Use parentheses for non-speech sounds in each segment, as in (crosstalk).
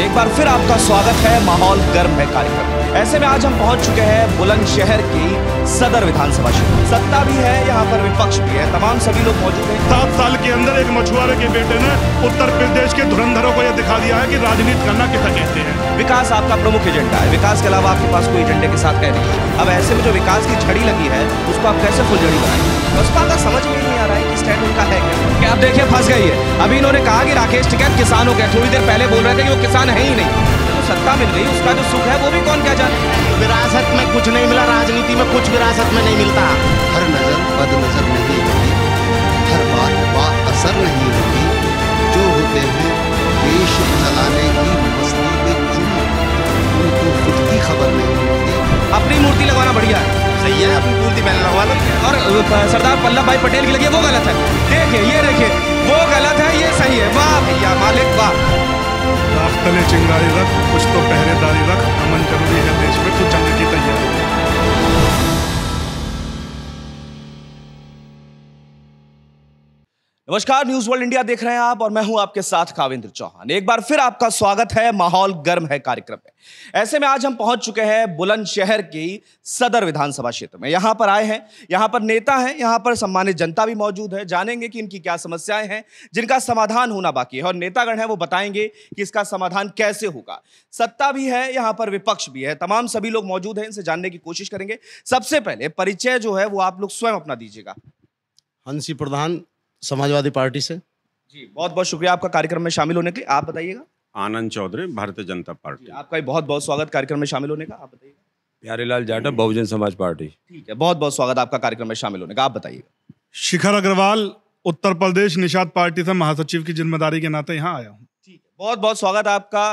एक बार फिर आपका स्वागत है माहौल गर्म है कार्यक्रम ऐसे में आज हम पहुंच चुके हैं बुलंदशहर की सदर विधानसभा क्षेत्र सत्ता भी है यहाँ पर विपक्ष भी है तमाम सभी लोग मौजूद हैं सात साल के अंदर एक मछुआरे के बेटे ने उत्तर प्रदेश के धुरंधरों को यह दिखा दिया है कि राजनीति करना कितना कहते हैं विकास आपका प्रमुख एजेंडा है विकास के अलावा आपके पास कोई एजेंडे के साथ है अब ऐसे में जो विकास की झड़ी लगी है उसको आप कैसे फुलझड़ी बनाएंगे बसपा का समझ में नहीं आ रहा है स्टैंड उनका है क्या आप देखिए फंस गई है अभी इन्होंने कहा कि राकेश टिकैत किसान हो गया थोड़ी देर पहले बोल रहे थे कि वो किसान है ही नहीं तो सत्ता मिल गई उसका जो सुख है वो भी कौन क्या जाने विरासत में कुछ नहीं मिला राजनीति में कुछ विरासत में नहीं मिलता हर नजर बद नजर नहीं होती हर बात बा असर नहीं होती जो होते हैं देश चलाने की मस्ती में उनको खुद की खबर नहीं होती अपनी मूर्ति लगाना बढ़िया है सही है अपनी पूर्ति पहनना वाला और सरदार वल्लभ भाई पटेल की लगी वो गलत है देखिए ये देखिए वो गलत है ये सही है वाह भैया मालिक वाह राख तले चिंगारी रख कुछ तो पहरेदारी रख अमन जरूरी है देश में तो जंग की तैयारी नमस्कार न्यूज वर्ल्ड इंडिया देख रहे हैं आप और मैं हूं आपके साथ काविंद्र चौहान एक बार फिर आपका स्वागत है माहौल गर्म है कार्यक्रम में ऐसे में आज हम पहुंच चुके हैं बुलंदशहर की सदर विधानसभा क्षेत्र में यहां पर आए हैं यहां पर नेता हैं यहां पर सम्मानित जनता भी मौजूद है जानेंगे कि इनकी क्या समस्याएं हैं जिनका समाधान होना बाकी है और नेतागण है वो बताएंगे कि इसका समाधान कैसे होगा सत्ता भी है यहाँ पर विपक्ष भी है तमाम सभी लोग मौजूद हैं इनसे जानने की कोशिश करेंगे सबसे पहले परिचय जो है वो आप लोग स्वयं अपना दीजिएगा हंसी प्रधान समाजवादी पार्टी से जी बहुत बहुत शुक्रिया आपका कार्यक्रम में शामिल होने के लिए आप बताइएगा आनंद चौधरी भारतीय जनता पार्टी आपका भी बहुत बहुत स्वागत कार्यक्रम में शामिल होने का आप बताइएगा लाल जाटा बहुजन समाज पार्टी ठीक है बहुत बहुत स्वागत आपका कार्यक्रम में शामिल होने का आप बताइएगा शिखर अग्रवाल उत्तर प्रदेश निषाद पार्टी से महासचिव की जिम्मेदारी के नाते यहाँ आया हूँ बहुत बहुत स्वागत आपका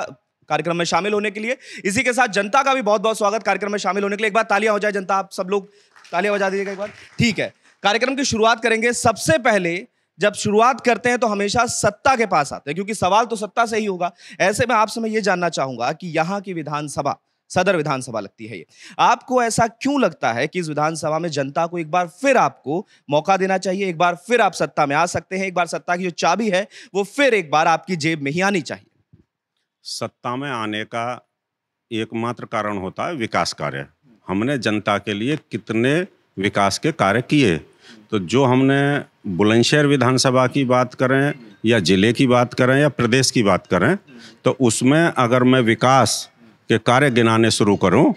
कार्यक्रम में शामिल होने के लिए इसी के साथ जनता का भी बहुत बहुत स्वागत कार्यक्रम में शामिल होने के लिए एक बार तालियां हो जाए जनता आप सब लोग तालियां बजा दीजिएगा एक बार ठीक है कार्यक्रम की शुरुआत करेंगे सबसे पहले जब शुरुआत करते हैं तो हमेशा सत्ता के पास आते हैं क्योंकि सवाल तो सत्ता से ही होगा ऐसे में आपसे मैं ये जानना चाहूंगा कि यहाँ की विधानसभा सदर विधानसभा लगती है ये आपको ऐसा क्यों लगता है कि इस विधानसभा में जनता को एक बार फिर आपको मौका देना चाहिए एक बार फिर आप सत्ता में आ सकते हैं एक बार सत्ता की जो चाबी है वो फिर एक बार आपकी जेब में ही आनी चाहिए सत्ता में आने का एकमात्र कारण होता है विकास कार्य हमने जनता के लिए कितने विकास के कार्य किए तो जो हमने बुलंदशहर विधानसभा की बात करें या ज़िले की बात करें या प्रदेश की बात करें तो उसमें अगर मैं विकास के कार्य गिनाने शुरू करूं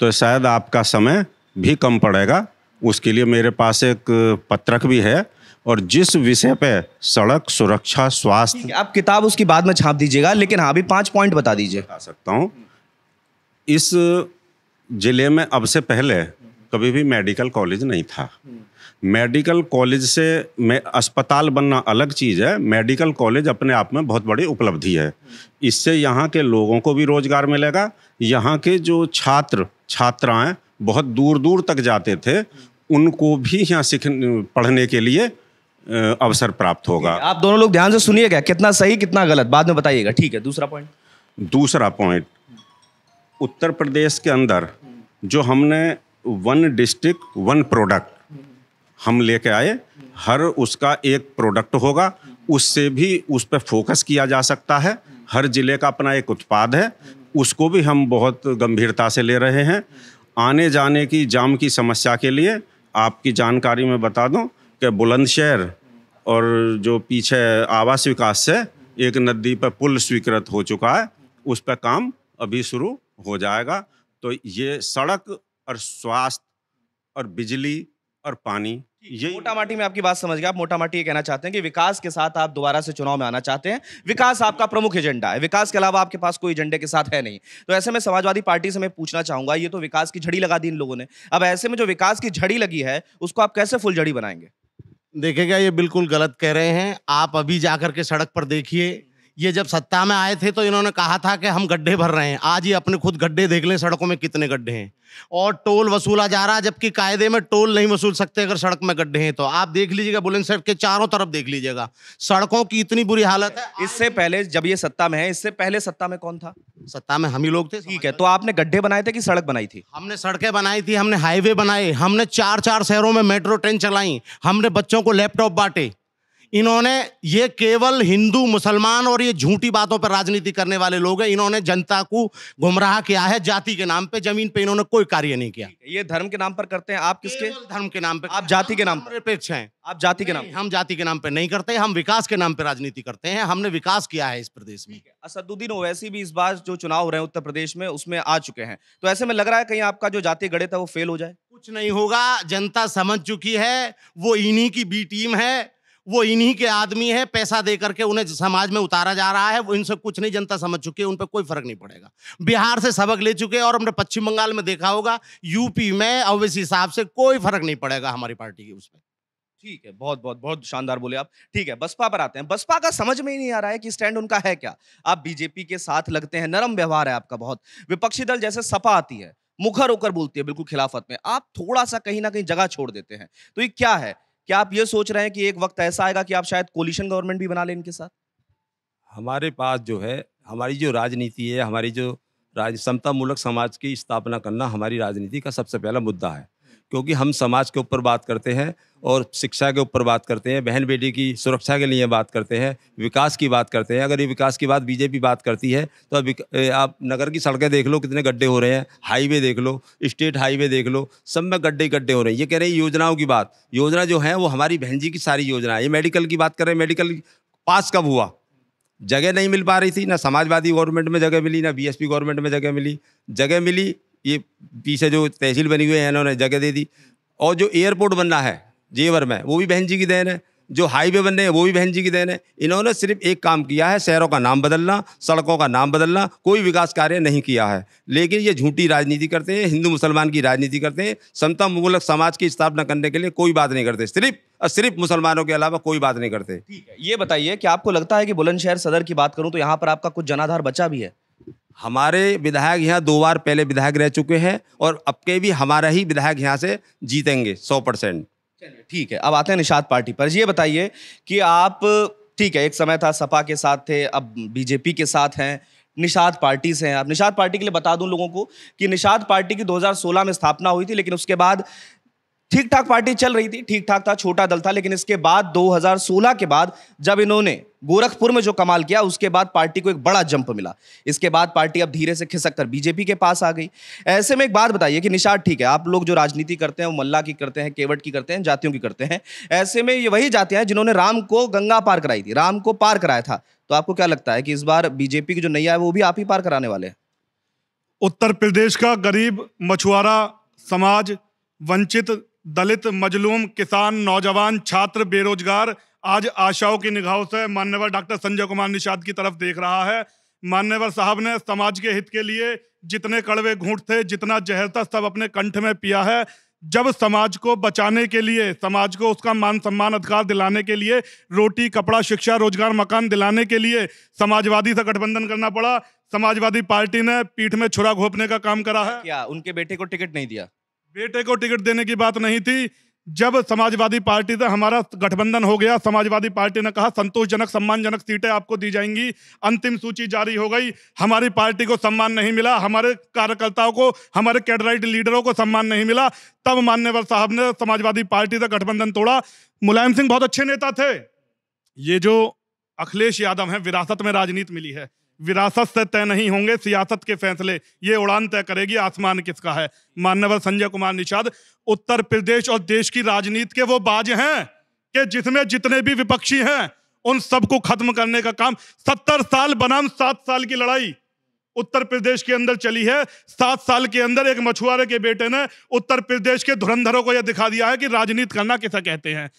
तो शायद आपका समय भी कम पड़ेगा उसके लिए मेरे पास एक पत्रक भी है और जिस विषय पे सड़क सुरक्षा स्वास्थ्य आप किताब उसकी बाद में छाप दीजिएगा लेकिन हाँ अभी पाँच पॉइंट बता दीजिए बता सकता हूँ इस ज़िले में अब से पहले कभी भी मेडिकल कॉलेज नहीं था मेडिकल कॉलेज से मैं अस्पताल बनना अलग चीज़ है मेडिकल कॉलेज अपने आप में बहुत बड़ी उपलब्धि है इससे यहाँ के लोगों को भी रोज़गार मिलेगा यहाँ के जो छात्र छात्राएं बहुत दूर दूर तक जाते थे उनको भी यहाँ सीख पढ़ने के लिए अवसर प्राप्त होगा आप दोनों लोग ध्यान से सुनिएगा कितना सही कितना गलत बाद में बताइएगा ठीक है दूसरा पॉइंट दूसरा पॉइंट उत्तर प्रदेश के अंदर जो हमने वन डिस्ट्रिक्ट वन प्रोडक्ट हम लेके आए हर उसका एक प्रोडक्ट होगा उससे भी उस पर फोकस किया जा सकता है हर ज़िले का अपना एक उत्पाद है उसको भी हम बहुत गंभीरता से ले रहे हैं आने जाने की जाम की समस्या के लिए आपकी जानकारी में बता दूं कि बुलंदशहर और जो पीछे आवास विकास से एक नदी पर पुल स्वीकृत हो चुका है उस पर काम अभी शुरू हो जाएगा तो ये सड़क और स्वास्थ्य और बिजली और पानी ये मोटा माटी में आपकी बात समझ गया आप मोटा माटी ये कहना चाहते हैं कि विकास के साथ आप दोबारा से चुनाव में आना चाहते हैं विकास आपका प्रमुख एजेंडा है विकास के अलावा आपके पास कोई एजेंडे के साथ है नहीं तो ऐसे में समाजवादी पार्टी से मैं पूछना चाहूंगा ये तो विकास की झड़ी लगा दी इन लोगों ने अब ऐसे में जो विकास की झड़ी लगी है उसको आप कैसे फुल झड़ी बनाएंगे देखेगा ये बिल्कुल गलत कह रहे हैं आप अभी जाकर के सड़क पर देखिए ये जब सत्ता में आए थे तो इन्होंने कहा था कि हम गड्ढे भर रहे हैं आज ही अपने खुद गड्ढे देख लें सड़कों में कितने गड्ढे हैं और टोल वसूला जा रहा है जबकि कायदे में टोल नहीं वसूल सकते अगर सड़क में गड्ढे हैं तो आप देख लीजिएगा बुलंदशहर के चारों तरफ देख लीजिएगा सड़कों की इतनी बुरी हालत है इससे पहले जब ये सत्ता में है इससे पहले सत्ता में कौन था सत्ता में हम ही लोग थे ठीक है तो आपने गड्ढे बनाए थे कि सड़क बनाई थी हमने सड़कें बनाई थी हमने हाईवे बनाए हमने चार चार शहरों में मेट्रो ट्रेन चलाई हमने बच्चों को लैपटॉप बांटे इन्होंने ये केवल हिंदू मुसलमान और ये झूठी बातों पर राजनीति करने वाले लोग हैं इन्होंने जनता को गुमराह किया है जाति के नाम पे जमीन पे इन्होंने कोई कार्य नहीं किया ये धर्म के नाम पर करते हैं आप किसके धर्म के नाम पे आप जाति के नाम पर निरपेक्ष हैं आप जाति के नाम हम जाति के नाम पे नहीं करते हम विकास के नाम पे राजनीति करते हैं हमने विकास किया है इस प्रदेश में असदुद्दीन ओवैसी भी इस बार जो चुनाव हो रहे हैं उत्तर प्रदेश में उसमें आ चुके हैं तो ऐसे में लग रहा है कहीं आपका जो जाति गणित है वो फेल हो जाए कुछ नहीं होगा जनता समझ चुकी है वो इन्हीं की बी टीम है वो इन्हीं के आदमी है पैसा दे करके उन्हें समाज में उतारा जा रहा है वो इनसे कुछ नहीं जनता समझ चुकी है उन पर कोई फर्क नहीं पड़ेगा बिहार से सबक ले चुके हैं और हमने पश्चिम बंगाल में देखा होगा यूपी में अवैसी हिसाब से कोई फर्क नहीं पड़ेगा हमारी पार्टी की उस पर ठीक है बहुत बहुत बहुत शानदार बोले आप ठीक है बसपा पर आते हैं बसपा का समझ में ही नहीं आ रहा है कि स्टैंड उनका है क्या आप बीजेपी के साथ लगते हैं नरम व्यवहार है आपका बहुत विपक्षी दल जैसे सपा आती है मुखर होकर बोलती है बिल्कुल खिलाफत में आप थोड़ा सा कहीं ना कहीं जगह छोड़ देते हैं तो ये क्या है क्या आप ये सोच रहे हैं कि एक वक्त ऐसा आएगा कि आप शायद कोलिशन गवर्नमेंट भी बना लें इनके साथ हमारे पास जो है हमारी जो राजनीति है हमारी जो राज समता मूलक समाज की स्थापना करना हमारी राजनीति का सबसे पहला मुद्दा है क्योंकि हम समाज के ऊपर बात करते हैं और शिक्षा के ऊपर बात करते हैं बहन बेटी की सुरक्षा के लिए बात करते हैं विकास की बात करते हैं अगर ये विकास की बात बीजेपी बात करती है तो अब आप नगर की सड़कें देख लो कितने गड्ढे हो रहे हैं हाईवे देख लो स्टेट हाईवे देख लो सब में गड्ढे गड्ढे हो रहे हैं ये कह रहे हैं योजनाओं की बात योजना जो है वो हमारी बहन जी की सारी योजना है ये मेडिकल की बात कर रहे हैं मेडिकल पास कब हुआ जगह नहीं मिल पा रही थी ना समाजवादी गवर्नमेंट में जगह मिली ना बीएसपी गवर्नमेंट में जगह मिली जगह मिली ये पीछे जो तहसील बनी हुई है इन्होंने जगह दे दी और जो एयरपोर्ट बन रहा है जेवर में वो भी बहन जी की देन है जो हाईवे बन रहे हैं वो भी बहन जी की देन है इन्होंने सिर्फ एक काम किया है शहरों का नाम बदलना सड़कों का नाम बदलना कोई विकास कार्य नहीं किया है लेकिन ये झूठी राजनीति करते हैं हिंदू मुसलमान की राजनीति करते हैं समता मूलक समाज की स्थापना करने के लिए कोई बात नहीं करते सिर्फ और सिर्फ मुसलमानों के अलावा कोई बात नहीं करते ठीक है ये बताइए कि आपको लगता है कि बुलंदशहर सदर की बात करूँ तो यहाँ पर आपका कुछ जनाधार बचा भी है हमारे विधायक यहाँ दो बार पहले विधायक रह चुके हैं और अब के भी हमारा ही विधायक यहाँ से जीतेंगे सौ परसेंट ठीक है अब आते हैं निषाद पार्टी पर ये बताइए कि आप ठीक है एक समय था सपा के साथ थे अब बीजेपी के साथ हैं निषाद पार्टी से हैं आप निषाद पार्टी के लिए बता दूं लोगों को कि निषाद पार्टी की 2016 में स्थापना हुई थी लेकिन उसके बाद ठीक ठाक पार्टी चल रही थी ठीक ठाक था छोटा दल था लेकिन इसके बाद 2016 के बाद जब इन्होंने गोरखपुर में जो कमाल किया उसके बाद पार्टी को एक बड़ा जंप मिला इसके बाद पार्टी अब धीरे से खिसक कर बीजेपी के पास आ गई ऐसे में एक बात बताइए कि निषाद ठीक है आप लोग जो राजनीति करते हैं वो मल्ला की करते हैं केवट की करते हैं जातियों की करते हैं ऐसे में ये वही जातियां हैं जिन्होंने राम को गंगा पार कराई थी राम को पार कराया था तो आपको क्या लगता है कि इस बार बीजेपी की जो नैया है वो भी आप ही पार कराने वाले हैं उत्तर प्रदेश का गरीब मछुआरा समाज वंचित दलित मजलूम किसान नौजवान छात्र बेरोजगार आज आशाओं की निगाहों से मान्यवर डॉक्टर संजय कुमार निषाद की तरफ देख रहा है मान्यवर साहब ने समाज के हित के लिए जितने कड़वे घूंट थे जितना जहर था सब अपने कंठ में पिया है जब समाज को बचाने के लिए समाज को उसका मान सम्मान अधिकार दिलाने के लिए रोटी कपड़ा शिक्षा रोजगार मकान दिलाने के लिए समाजवादी से गठबंधन करना पड़ा समाजवादी पार्टी ने पीठ में छुरा घोपने का काम करा है क्या उनके बेटे को टिकट नहीं दिया बेटे को टिकट देने की बात नहीं थी जब समाजवादी पार्टी से हमारा गठबंधन हो गया समाजवादी पार्टी ने कहा संतोषजनक सम्मानजनक सीटें आपको दी जाएंगी अंतिम सूची जारी हो गई हमारी पार्टी को सम्मान नहीं मिला हमारे कार्यकर्ताओं को हमारे कैडराइट लीडरों को सम्मान नहीं मिला तब मान्यवर साहब ने समाजवादी पार्टी से गठबंधन तोड़ा मुलायम सिंह बहुत अच्छे नेता थे ये जो अखिलेश यादव हैं विरासत में राजनीति मिली है विरासत से तय नहीं होंगे सियासत के फैसले ये उड़ान तय करेगी आसमान किसका है मान्यवर संजय कुमार निषाद उत्तर प्रदेश और देश की राजनीति के वो बाज हैं कि जिसमें जितने भी विपक्षी हैं उन सबको खत्म करने का काम सत्तर साल बनाम सात साल की लड़ाई उत्तर प्रदेश के अंदर चली है सात साल के अंदर एक मछुआरे के बेटे ने उत्तर प्रदेश के धुरंधरों को यह दिखा दिया है कि राजनीति करना कैसा कहते हैं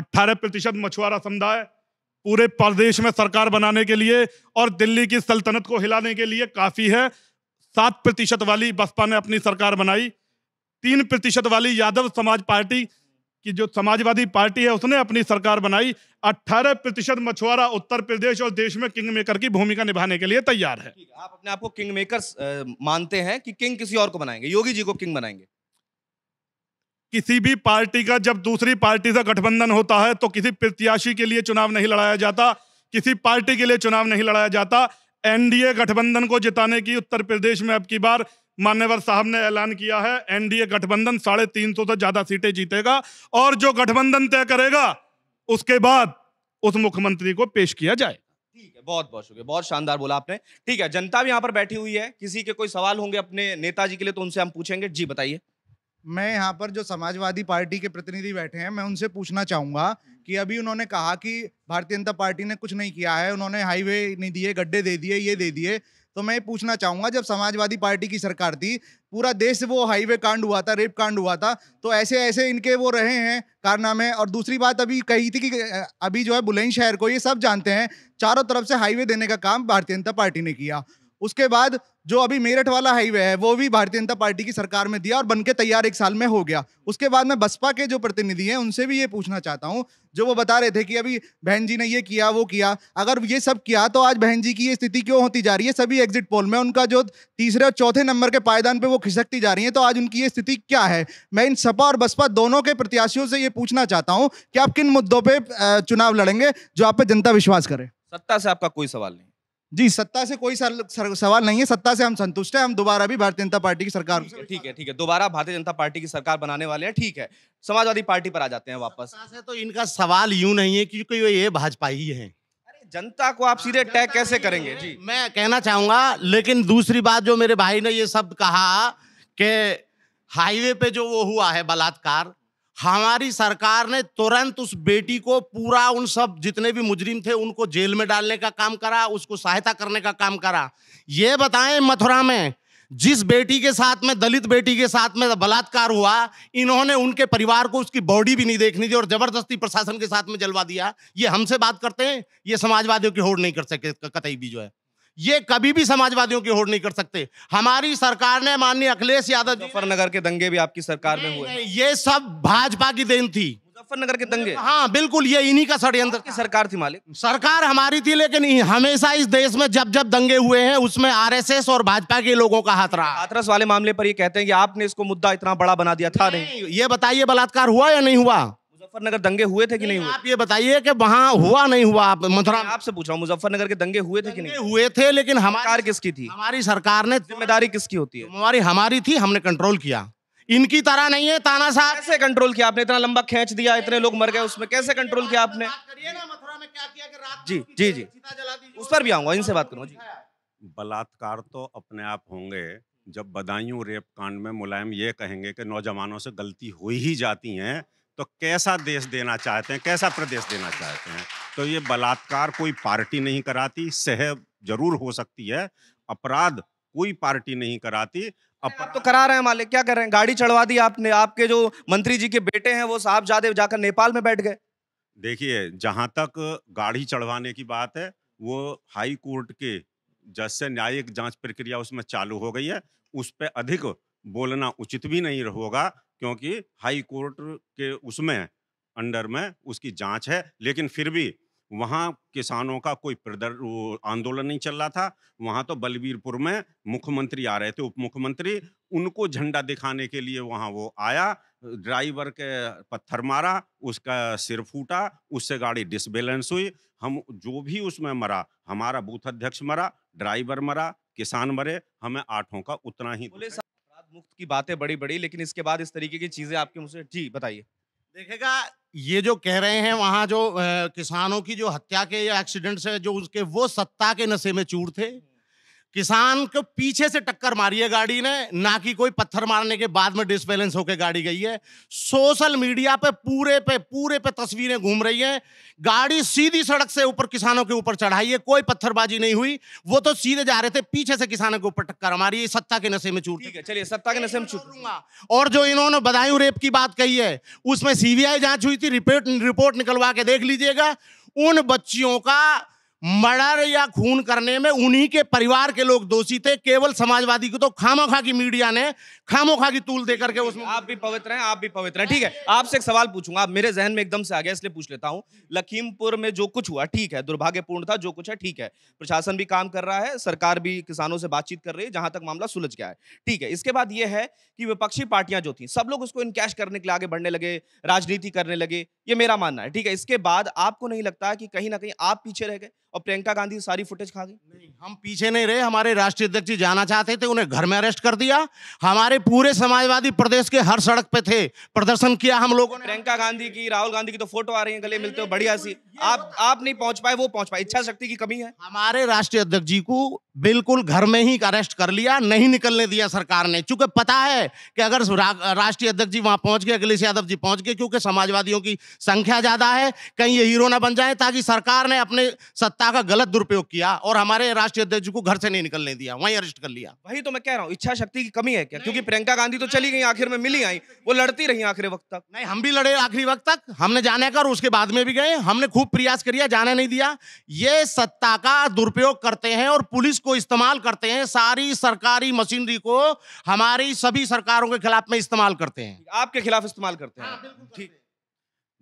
अट्ठारह प्रतिशत मछुआरा समुदाय पूरे प्रदेश में सरकार बनाने के लिए और दिल्ली की सल्तनत को हिलाने के लिए काफ़ी है सात प्रतिशत वाली बसपा ने अपनी सरकार बनाई तीन प्रतिशत वाली यादव समाज पार्टी की जो समाजवादी पार्टी है उसने अपनी सरकार बनाई अट्ठारह प्रतिशत मछुआरा उत्तर प्रदेश और देश में किंग मेकर की भूमिका निभाने के लिए तैयार है आप अपने आप को किंग मेकर मानते हैं कि किंग किसी और को बनाएंगे योगी जी को किंग बनाएंगे किसी भी पार्टी का जब दूसरी पार्टी से गठबंधन होता है तो किसी प्रत्याशी के लिए चुनाव नहीं लड़ाया जाता किसी पार्टी के लिए चुनाव नहीं लड़ाया जाता एनडीए गठबंधन को जिताने की उत्तर प्रदेश में अब की बार मान्यवर साहब ने ऐलान किया है एनडीए गठबंधन साढ़े तीन सौ से ज्यादा सीटें जीतेगा और जो गठबंधन तय करेगा उसके बाद उस मुख्यमंत्री को पेश किया जाए ठीक है बहुत बहुत शुक्रिया बहुत शानदार बोला आपने ठीक है जनता भी यहाँ पर बैठी हुई है किसी के कोई सवाल होंगे अपने नेताजी के लिए तो उनसे हम पूछेंगे जी बताइए मैं यहाँ पर जो समाजवादी पार्टी के प्रतिनिधि बैठे हैं मैं उनसे पूछना चाहूँगा कि अभी उन्होंने कहा कि भारतीय जनता पार्टी ने कुछ नहीं किया है उन्होंने हाईवे नहीं दिए गड्ढे दे दिए ये दे दिए तो मैं पूछना चाहूँगा जब समाजवादी पार्टी की सरकार थी पूरा देश वो हाईवे कांड हुआ था रेप कांड हुआ था तो ऐसे ऐसे इनके वो रहे हैं कारनामे और दूसरी बात अभी कही थी कि अभी जो है बुलंदशहर को ये सब जानते हैं चारों तरफ से हाईवे देने का काम भारतीय जनता पार्टी ने किया उसके बाद जो अभी मेरठ वाला हाईवे है वो भी भारतीय जनता पार्टी की सरकार में दिया और बन के तैयार एक साल में हो गया उसके बाद मैं बसपा के जो प्रतिनिधि हैं उनसे भी ये पूछना चाहता हूँ जो वो बता रहे थे कि अभी बहन जी ने ये किया वो किया अगर ये सब किया तो आज बहन जी की ये स्थिति क्यों होती जा रही है सभी एग्जिट पोल में उनका जो तीसरे और चौथे नंबर के पायदान पर वो खिसकती जा रही है तो आज उनकी ये स्थिति क्या है मैं इन सपा और बसपा दोनों के प्रत्याशियों से ये पूछना चाहता हूँ कि आप किन मुद्दों पर चुनाव लड़ेंगे जो आप पर जनता विश्वास करे सत्ता से आपका कोई सवाल नहीं जी सत्ता से कोई सर, सर, सवाल नहीं है सत्ता से हम संतुष्ट हैं हम दोबारा भी भारतीय जनता पार्टी की सरकार ठीक है ठीक है, है दोबारा भारतीय जनता पार्टी की सरकार बनाने वाले हैं ठीक है समाजवादी पार्टी पर आ जाते हैं वापस से तो इनका सवाल यूं नहीं है क्योंकि ये भाजपा ही है जनता को आप सीधे अटैक कैसे करेंगे जी मैं कहना चाहूंगा लेकिन दूसरी बात जो मेरे भाई ने ये शब्द कहा कि हाईवे पे जो वो हुआ है बलात्कार हमारी सरकार ने तुरंत उस बेटी को पूरा उन सब जितने भी मुजरिम थे उनको जेल में डालने का काम करा उसको सहायता करने का काम करा ये बताएं मथुरा में जिस बेटी के साथ में दलित बेटी के साथ में बलात्कार हुआ इन्होंने उनके परिवार को उसकी बॉडी भी नहीं देखनी दी और जबरदस्ती प्रशासन के साथ में जलवा दिया ये हमसे बात करते हैं ये समाजवादियों की होड़ नहीं कर सके कतई भी जो है ये कभी भी समाजवादियों की होड़ नहीं कर सकते हमारी सरकार ने माननीय अखिलेश यादव मुजफ्फरनगर के दंगे भी आपकी सरकार में हुए ये सब भाजपा की देन थी मुजफ्फरनगर के दंगे हाँ बिल्कुल ये इन्हीं का षड्यंत्र की सरकार थी मालिक सरकार हमारी थी लेकिन हमेशा इस देश में जब जब दंगे हुए हैं उसमें आरएसएस और भाजपा के लोगों का हाथ रहा हाथरस वाले मामले पर ये कहते हैं कि आपने इसको मुद्दा इतना बड़ा बना दिया था नहीं ये बताइए बलात्कार हुआ या नहीं हुआ मुजफ्फरनगर दंगे हुए थे कि नहीं, नहीं आप ये बताइए कि वहाँ हुआ नहीं हुआ आप मथुरा आपसे पूछ रहा हूँ मुजफ्फरनगर के दंगे हुए थे कि नहीं हुए थे लेकिन हमारी किसकी थी हमारी सरकार ने जिम्मेदारी किसकी होती है हमारी हमारी थी हमने कंट्रोल किया इनकी तरह नहीं है ताना साहब कैसे कंट्रोल किया आपने इतना लंबा खींच दिया इतने लोग मर गए उसमें कैसे कंट्रोल किया आपने जी जी जी उस पर भी आऊंगा इनसे बात करूंगा जी बलात्कार तो अपने आप होंगे जब बदायूं रेप कांड में मुलायम ये कहेंगे कि नौजवानों से गलती हो ही जाती हैं तो कैसा देश देना चाहते हैं कैसा प्रदेश देना चाहते हैं तो ये बलात्कार कोई पार्टी नहीं कराती सह जरूर हो सकती है अपराध कोई पार्टी नहीं कराती अब तो करा रहे हैं मालिक क्या कर रहे हैं गाड़ी चढ़वा दी आपने आपके जो मंत्री जी के बेटे हैं वो साहब जादे जाकर नेपाल में बैठ गए देखिए जहां तक गाड़ी चढ़वाने की बात है वो हाई कोर्ट के जज से न्यायिक जांच प्रक्रिया उसमें चालू हो गई है उस पर अधिक बोलना उचित भी नहीं होगा क्योंकि हाई कोर्ट के उसमें अंडर में उसकी जांच है लेकिन फिर भी वहाँ किसानों का कोई प्रदर आंदोलन नहीं चल रहा था वहाँ तो बलबीरपुर में मुख्यमंत्री आ रहे थे उप मुख्यमंत्री उनको झंडा दिखाने के लिए वहाँ वो आया ड्राइवर के पत्थर मारा उसका सिर फूटा उससे गाड़ी डिसबैलेंस हुई हम जो भी उसमें मरा हमारा बूथ अध्यक्ष मरा ड्राइवर मरा किसान मरे हमें आठों का उतना ही मुक्त की बातें बड़ी बड़ी लेकिन इसके बाद इस तरीके की चीजें आपके मुझसे जी बताइए देखेगा ये जो कह रहे हैं वहाँ जो किसानों की जो हत्या के या एक्सीडेंट है जो उसके वो सत्ता के नशे में चूर थे किसान को पीछे से टक्कर मारी है गाड़ी ने ना कि कोई पत्थर मारने के बाद में डिसबैलेंस होकर गाड़ी गई है सोशल मीडिया पे पूरे पे पूरे पे तस्वीरें घूम रही हैं गाड़ी सीधी सड़क से ऊपर किसानों के ऊपर चढ़ाई है कोई पत्थरबाजी नहीं हुई वो तो सीधे जा रहे थे पीछे से किसानों के ऊपर टक्कर मारी सत्ता के नशे में चूट है चलिए सत्ता के नशे में चूट और जो इन्होंने बधाई रेप की बात कही है उसमें सीबीआई जांच हुई थी रिपोर्ट रिपोर्ट निकलवा के देख लीजिएगा उन बच्चियों का मर्डर या खून करने में उन्हीं के परिवार के लोग दोषी थे केवल समाजवादी को तो खामोखा की मीडिया ने खामोखा की तूल देकर के उसमें आप भी पवित्र हैं आप भी पवित्र हैं ठीक है आपसे एक सवाल पूछूंगा आप मेरे जहन में एकदम से आ गया इसलिए पूछ लेता हूं लखीमपुर में जो कुछ हुआ ठीक है दुर्भाग्यपूर्ण था जो कुछ है ठीक है प्रशासन भी काम कर रहा है सरकार भी किसानों से बातचीत कर रही है जहां तक मामला सुलझ गया है ठीक है इसके बाद यह है कि विपक्षी पार्टियां जो थी सब लोग उसको इनकैश करने के लिए आगे बढ़ने लगे राजनीति करने लगे ये मेरा मानना है ठीक है इसके बाद आपको नहीं लगता कि कहीं ना कहीं आप पीछे रह गए और प्रियंका गांधी सारी फुटेज खा गई नहीं हम पीछे नहीं रहे हमारे राष्ट्रीय अध्यक्ष जी जाना चाहते थे उन्हें घर में अरेस्ट कर दिया हमारे पूरे समाजवादी प्रदेश के हर सड़क पे थे प्रदर्शन किया हम लोगों ने प्रियंका गांधी की राहुल गांधी की तो फोटो आ रही है गले मिलते हो बढ़िया सी आप आप नहीं पहुंच पाए वो पहुंच पाए इच्छा शक्ति की कमी है हमारे राष्ट्रीय अध्यक्ष जी को बिल्कुल घर में ही अरेस्ट कर लिया नहीं निकलने दिया सरकार ने चूंकि पता है कि अगर राष्ट्रीय अध्यक्ष जी वहां पहुंच गए अखिलेश यादव जी पहुंच गए क्योंकि समाजवादियों की संख्या ज्यादा है कहीं ये हीरो ना बन जाए ताकि सरकार ने अपने सत्ता सत्ता का गलत दुरुपयोग किया और हमारे राष्ट्रीय अध्यक्ष को घर से नहीं निकलने दिया वहीं अरेस्ट कर लिया वही तो मैं कह रहा हूँ इच्छा शक्ति की कमी है क्या क्योंकि प्रियंका गांधी तो चली गई आखिर में मिली आई वो लड़ती रही आखिरी वक्त तक नहीं हम भी लड़े आखिरी वक्त तक हमने जाने का और उसके बाद में भी गए हमने खूब प्रयास किया जाने नहीं दिया ये सत्ता का दुरुपयोग करते हैं और पुलिस को इस्तेमाल करते हैं सारी सरकारी मशीनरी को हमारी सभी सरकारों के खिलाफ में इस्तेमाल करते हैं आपके खिलाफ इस्तेमाल करते हैं हाँ, ठीक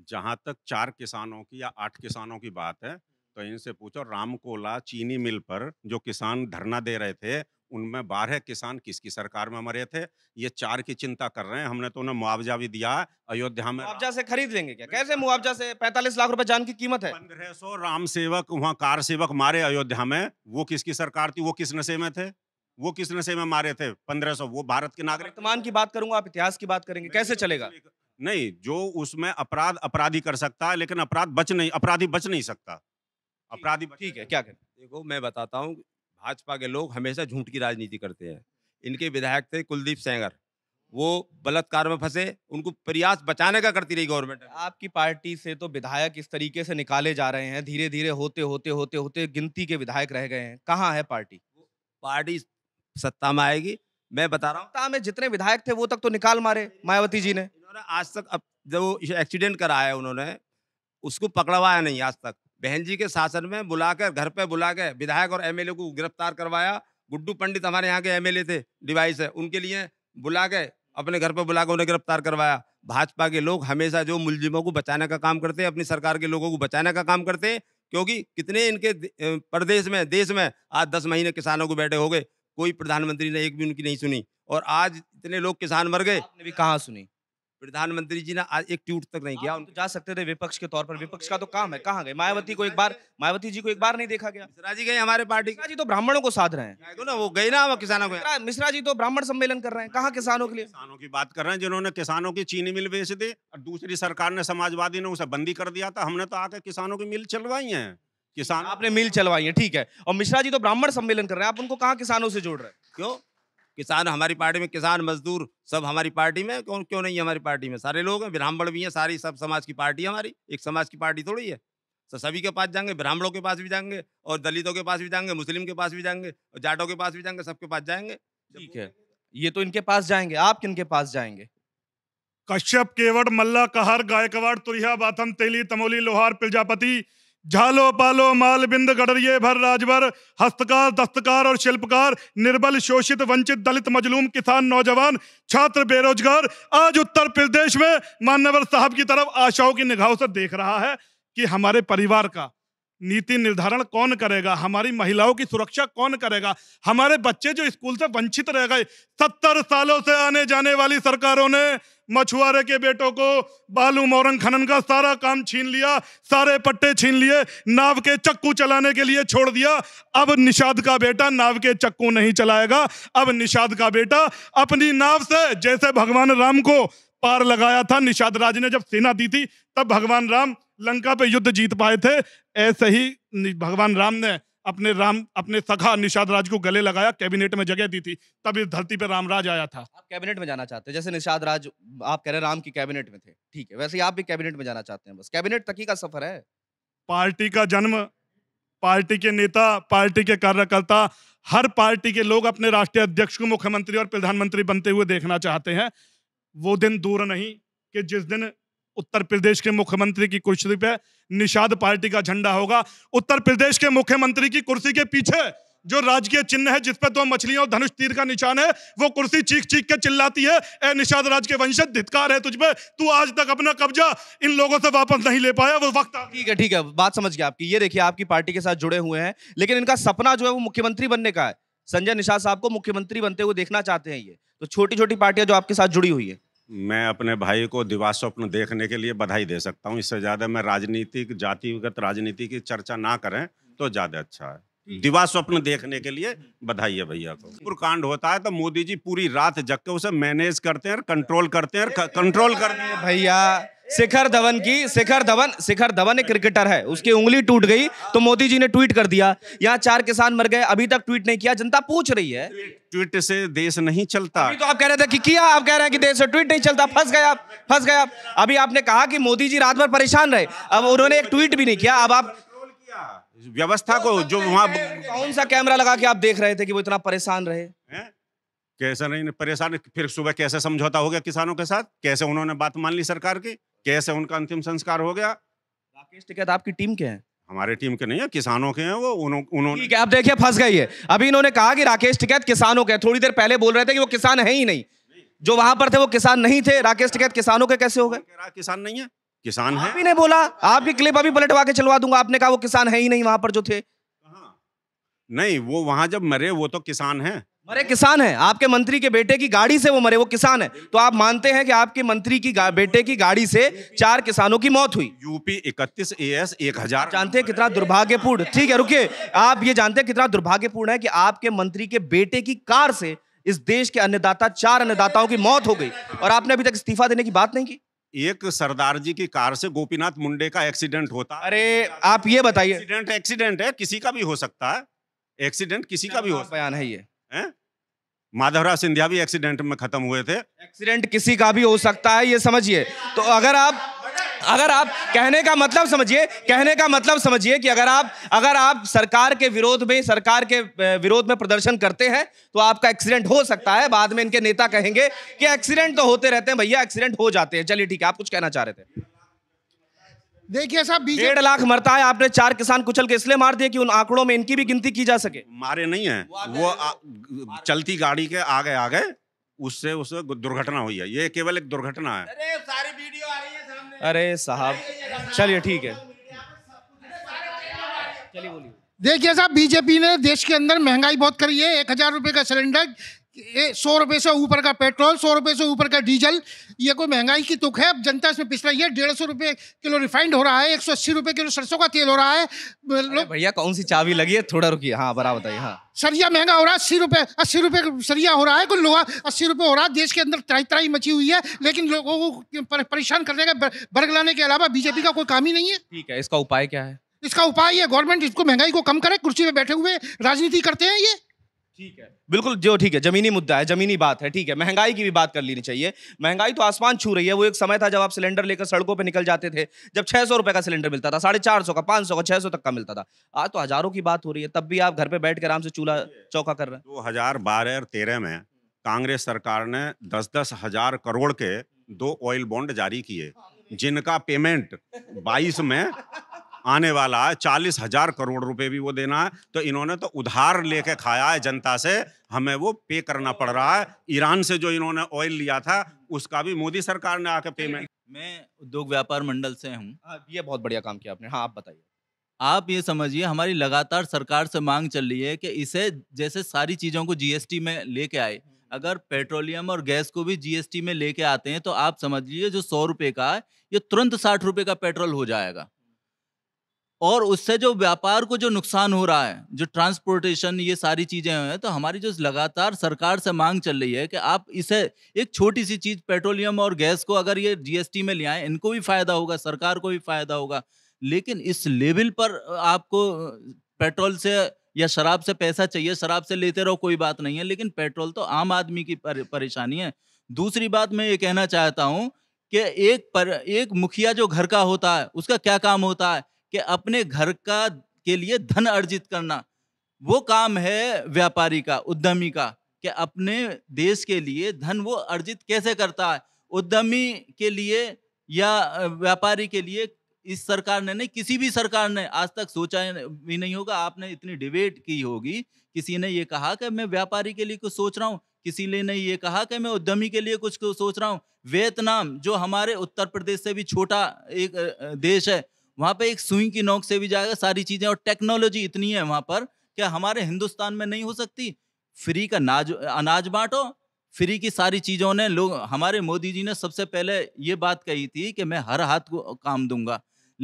जहां तक चार किसानों की या आठ किसानों की बात है तो इनसे पूछो रामकोला चीनी मिल पर जो किसान धरना दे रहे थे उनमें बारह किसान किसकी सरकार में मरे थे ये चार की चिंता कर रहे हैं हमने तो उन्हें मुआवजा भी दिया अयोध्या में मुआवजा से खरीद लेंगे क्या कैसे मुआवजा से पैंतालीस लाख रुपए जान की कीमत है पंद्रह सौ राम सेवक वहाँ कार सेवक मारे अयोध्या में वो किसकी सरकार थी वो किस नशे में थे वो किस नशे में मारे थे पंद्रह सौ वो भारत के नागरिक वर्तमान की बात करूंगा आप इतिहास की बात करेंगे कैसे चलेगा नहीं जो उसमें अपराध अपराधी कर सकता है लेकिन अपराध बच नहीं अपराधी बच नहीं सकता अपराधी ठीक है क्या करें देखो मैं बताता हूँ भाजपा के लोग हमेशा झूठ की राजनीति करते हैं इनके विधायक थे कुलदीप सेंगर वो बलात्कार में फंसे उनको प्रयास बचाने का करती रही गवर्नमेंट आपकी पार्टी से तो विधायक इस तरीके से निकाले जा रहे हैं धीरे धीरे होते होते होते होते गिनती के विधायक रह गए हैं कहाँ है पार्टी पार्टी सत्ता में आएगी मैं बता रहा हूँ सत्ता में जितने विधायक थे वो तक तो निकाल मारे मायावती जी ने इन्होंने आज तक अब जो एक्सीडेंट कराया उन्होंने उसको पकड़वाया नहीं आज तक बहन जी के शासन में बुलाकर घर पे बुला के विधायक और एमएलए को गिरफ्तार करवाया गुड्डू पंडित हमारे यहाँ के एमएलए थे डिवाइस है उनके लिए बुला के अपने घर पर के उन्हें गिरफ्तार करवाया भाजपा के लोग हमेशा जो मुलजिमों को बचाने का काम करते हैं अपनी सरकार के लोगों को बचाने का काम करते हैं क्योंकि कितने इनके प्रदेश में देश में आज दस महीने किसानों को बैठे हो गए कोई प्रधानमंत्री ने एक भी उनकी नहीं सुनी और आज इतने लोग किसान मर गए आपने भी कहाँ सुनी प्रधानमंत्री जी ने आज एक ट्वीट तक नहीं किया जा सकते थे विपक्ष के तौर पर विपक्ष का तो काम है कहाँ गए मायावती को एक बार मायावती जी को एक बार नहीं देखा गया मिश्रा जी गए हमारे पार्टी जी तो ब्राह्मणों को साध रहे हैं ना वो गए ना वो किसानों को मिश्रा जी तो ब्राह्मण सम्मेलन कर रहे हैं कहाँ किसानों के लिए किसानों की बात कर रहे हैं जिन्होंने किसानों की चीनी मिल बेच दी और दूसरी सरकार ने समाजवादी ने उसे बंदी कर दिया था हमने तो आके किसानों की मिल चलवाई है किसान आपने मिल चलवाई है ठीक है और मिश्रा जी तो ब्राह्मण सम्मेलन कर रहे हैं आप उनको कहाँ किसानों से जोड़ रहे हैं क्यों किसान हमारी पार्टी में किसान मजदूर सब हमारी पार्टी में कौन क्यों नहीं है हमारी पार्टी में सारे लोग हैं ब्राह्मण भी हैं सारी सब समाज की पार्टी हमारी एक समाज की पार्टी थोड़ी है तो सभी के पास जाएंगे ब्राह्मणों के पास भी जाएंगे और दलितों के पास भी जाएंगे मुस्लिम के पास भी जाएंगे और जाटों के पास भी जाएंगे सबके पास जाएंगे ठीक है ये तो इनके पास जाएंगे आप किन के पास जाएंगे कश्यप केवट मल्ला कहर गायकवाड़ तुरिया बाथम तेली तमोली लोहार प्रजापति झालो पालो माल बिंद भर राजभर हस्तकार दस्तकार और शिल्पकार निर्बल शोषित वंचित दलित मजलूम किसान नौजवान छात्र बेरोजगार आज उत्तर प्रदेश में मान्यवर साहब की तरफ आशाओं की निगाहों से देख रहा है कि हमारे परिवार का नीति निर्धारण कौन करेगा हमारी महिलाओं की सुरक्षा कौन करेगा हमारे बच्चे जो स्कूल से वंचित रह गए सत्तर सालों से आने जाने वाली सरकारों ने मछुआरे के बेटों को बालू मोरन खनन का सारा काम छीन लिया सारे पट्टे छीन लिए नाव के चक्कू चलाने के लिए छोड़ दिया अब निषाद का बेटा नाव के चक्कू नहीं चलाएगा अब निषाद का बेटा अपनी नाव से जैसे भगवान राम को पार लगाया था निषाद राज ने जब सेना दी थी तब भगवान राम लंका पे युद्ध जीत पाए थे ऐसे ही भगवान राम ने अपने राम अपने सखा निषाद राज को गले लगाया कैबिनेट में जगह दी थी तब इस धरती पर रामराज आया था आप कैबिनेट में जाना चाहते हैं जैसे निषाद राज आप कह रहे हैं राम की कैबिनेट में थे ठीक है वैसे ही आप भी कैबिनेट में जाना चाहते हैं बस कैबिनेट तक ही का सफर है पार्टी का जन्म पार्टी के नेता पार्टी के कार्यकर्ता हर पार्टी के लोग अपने राष्ट्रीय अध्यक्ष को मुख्यमंत्री और प्रधानमंत्री बनते हुए देखना चाहते हैं वो दिन दूर नहीं कि जिस दिन उत्तर प्रदेश के मुख्यमंत्री की कुर्सी पे निषाद पार्टी का झंडा होगा उत्तर प्रदेश के मुख्यमंत्री की कुर्सी के पीछे जो राजकीय चिन्ह है जिसपे दो मछलियों और धनुष तीर का निशान है वो कुर्सी चीख चीख के चिल्लाती है ए निषाद राज के वंशज धितकार है तुझपे तू आज तक अपना कब्जा इन लोगों से वापस नहीं ले पाया वो वक्त ठीक है ठीक है बात समझ गया आपकी ये देखिए आपकी पार्टी के साथ जुड़े हुए हैं लेकिन इनका सपना जो है वो मुख्यमंत्री बनने का है संजय निषाद साहब को मुख्यमंत्री बनते हुए देखना चाहते हैं ये तो छोटी छोटी पार्टियां जो आपके साथ जुड़ी हुई है मैं अपने भाई को दिवा स्वप्न देखने के लिए बधाई दे सकता हूँ इससे ज़्यादा मैं राजनीतिक जातिगत राजनीति की चर्चा ना करें तो ज़्यादा अच्छा है दिवा स्वप्न देखने के लिए बधाई है भैया को कांड होता है तो मोदी जी पूरी रात जग के उसे मैनेज करते हैं कंट्रोल करते हैं कंट्रोल करते हैं भैया शिखर धवन की शिखर धवन शिखर धवन एक क्रिकेटर है उसकी उंगली टूट गई तो मोदी जी ने ट्वीट कर दिया यहाँ चार किसान मर गए अभी तक ट्वीट नहीं किया जनता पूछ रही है ट्वीट से देश नहीं चलता तो आप कह रहे थे कि किया आप कह रहे हैं कि देश से ट्वीट नहीं चलता फंस गए आप फंस गए आप अभी आपने कहा कि मोदी जी रात भर परेशान रहे अब उन्होंने एक ट्वीट भी नहीं किया अब आप व्यवस्था को जो वहाँ कौन सा कैमरा लगा के आप देख रहे थे कि वो इतना परेशान रहे कैसे नहीं परेशान फिर सुबह कैसे समझौता हो गया किसानों के साथ कैसे उन्होंने बात मान ली सरकार की कैसे उनका अंतिम संस्कार हो गया राकेश टिकैत तो आपकी टीम के हैं हमारे टीम के नहीं है किसानों के हैं वो उन्होंने आप देखिए फंस गई है अभी इन्होंने कहा कि राकेश टिकैत तो किसानों के थोड़ी देर पहले बोल रहे थे कि वो किसान है ही नहीं जो वहां पर थे वो किसान नहीं थे राकेश टिकैत तो किसानों के कैसे हो गए किसान नहीं है किसान है आपने बोला आपकी क्लिप अभी पलटवा के चलवा दूंगा आपने कहा वो किसान है ही नहीं वहां पर जो थे नहीं वो वहां जब मरे वो तो किसान हैं मरे किसान है आपके मंत्री के बेटे की गाड़ी से वो मरे वो किसान है तो आप मानते हैं कि आपके मंत्री की बेटे की गाड़ी से चार किसानों की मौत हुई यूपी इकतीस ए एस एक हजार जानते हैं कितना दुर्भाग्यपूर्ण ठीक है रुकिए आप ये जानते हैं कितना दुर्भाग्यपूर्ण है कि आपके मंत्री के बेटे की कार से इस देश के अन्नदाता चार अन्नदाताओं की मौत हो गई और आपने अभी तक इस्तीफा देने की बात नहीं की एक सरदार जी की कार से गोपीनाथ मुंडे का एक्सीडेंट होता अरे आप ये बताइए एक्सीडेंट एक्सीडेंट है किसी का भी हो सकता है एक्सीडेंट किसी का भी हो बयान है ये माधवराव सिंधिया भी एक्सीडेंट में खत्म हुए थे एक्सीडेंट किसी का भी हो सकता है ये समझिए तो अगर आप अगर आप कहने का मतलब समझिए कहने का मतलब समझिए कि अगर आप अगर आप सरकार के विरोध में सरकार के विरोध में प्रदर्शन करते हैं तो आपका एक्सीडेंट हो सकता है बाद में इनके नेता कहेंगे कि एक्सीडेंट तो होते रहते हैं भैया एक्सीडेंट हो जाते हैं चलिए ठीक है आप कुछ कहना चाह रहे थे देखिए साहब डेढ़ लाख मरता है आपने चार किसान कुचल के इसलिए मार दिए कि उन आंकड़ों में इनकी भी गिनती की जा सके मारे नहीं है वो, वो आ, चलती गाड़ी के आगे आगे उससे उससे दुर्घटना हुई है ये केवल एक दुर्घटना है अरे सारी वीडियो आ रही है सामने अरे साहब चलिए ठीक है चलिए बोलिए देखिए साहब बीजेपी ने देश के अंदर महंगाई बहुत करी है एक हजार रुपये का सिलेंडर सौ रुपए से ऊपर का पेट्रोल सौ रुपए से ऊपर का डीजल ये कोई महंगाई की तुक है अब जनता इसमें पिछड़ा है डेढ़ सौ रुपये किलो रिफाइंड हो रहा है एक सौ अस्सी रुपये किलो सरसों का तेल हो रहा है भैया कौन सी चाबी लगी है थोड़ा रुकिए हाँ बड़ा बताइए हाँ सरिया महंगा हो रहा है अस्सी रुपये अस्सी रुपये सरिया हो रहा है कोई लोहा अस्सी रुपये हो रहा है देश के अंदर तराई तराई मची हुई है लेकिन लोगों को परेशान करने का बर्ग लाने के अलावा बीजेपी का कोई काम ही नहीं है ठीक है इसका उपाय क्या है इसका उपाय है गवर्नमेंट इसको महंगाई को कम करे कुर्सी में बैठे हुए राजनीति करते हैं ये बिल्कुल जो ठीक है जमीनी मुद्दा है जमीनी बात है ठीक है महंगाई की भी बात कर लेनी चाहिए महंगाई तो आसमान छू रही है वो एक समय था जब आप सिलेंडर लेकर सड़कों पर निकल जाते थे जब छह सौ रुपए का सिलेंडर मिलता था साढ़े चार सौ का पांच सौ का छह सौ तक का मिलता था आज तो हज़ारों की बात हो रही है तब भी आप घर पर बैठ के आराम से चूल्हा चौका कर रहे हैं दो हज़ार बारह और तेरह में कांग्रेस सरकार ने दस दस हज़ार करोड़ के दो ऑयल बॉन्ड जारी किए जिनका पेमेंट बाईस में आने वाला है चालीस हजार करोड़ रुपए भी वो देना है तो इन्होंने तो उधार लेके खाया है जनता से हमें वो पे करना पड़ रहा है ईरान से जो इन्होंने ऑयल लिया था उसका भी मोदी सरकार ने आके पेमेंट मैं उद्योग व्यापार मंडल से हूँ हाँ, ये बहुत बढ़िया काम किया आपने हाँ आप बताइए आप ये समझिए हमारी लगातार सरकार से मांग चल रही है कि इसे जैसे सारी चीज़ों को जीएसटी में लेके आए अगर पेट्रोलियम और गैस को भी जीएसटी में लेके आते हैं तो आप समझ लीजिए जो सौ रुपये का है ये तुरंत साठ रुपये का पेट्रोल हो जाएगा और उससे जो व्यापार को जो नुकसान हो रहा है जो ट्रांसपोर्टेशन ये सारी चीज़ें हैं तो हमारी जो लगातार सरकार से मांग चल रही है कि आप इसे एक छोटी सी चीज़ पेट्रोलियम और गैस को अगर ये जीएसटी में ले आए इनको भी फ़ायदा होगा सरकार को भी फ़ायदा होगा लेकिन इस लेवल पर आपको पेट्रोल से या शराब से पैसा चाहिए शराब से लेते रहो कोई बात नहीं है लेकिन पेट्रोल तो आम आदमी की परेशानी है दूसरी बात मैं ये कहना चाहता हूँ कि एक पर एक मुखिया जो घर का होता है उसका क्या काम होता है कि अपने घर का के लिए धन अर्जित करना वो काम है व्यापारी का उद्यमी का कि अपने देश के लिए धन वो अर्जित कैसे करता है उद्यमी के लिए या व्यापारी के लिए इस सरकार ने नहीं किसी भी सरकार ने आज तक सोचा भी नहीं होगा आपने इतनी डिबेट की होगी किसी ने ये कहा कि मैं व्यापारी के लिए कुछ सोच रहा हूँ किसी ने नहीं ये कहा कि मैं उद्यमी के लिए कुछ सोच रहा हूँ वियतनाम जो हमारे उत्तर प्रदेश से भी छोटा एक देश है वहाँ पे एक सुई की नोक से भी जाएगा सारी चीज़ें और टेक्नोलॉजी इतनी है वहाँ पर क्या हमारे हिंदुस्तान में नहीं हो सकती फ्री का नाज अनाज बांटो फ्री की सारी चीज़ों ने लोग हमारे मोदी जी ने सबसे पहले ये बात कही थी कि मैं हर हाथ को काम दूंगा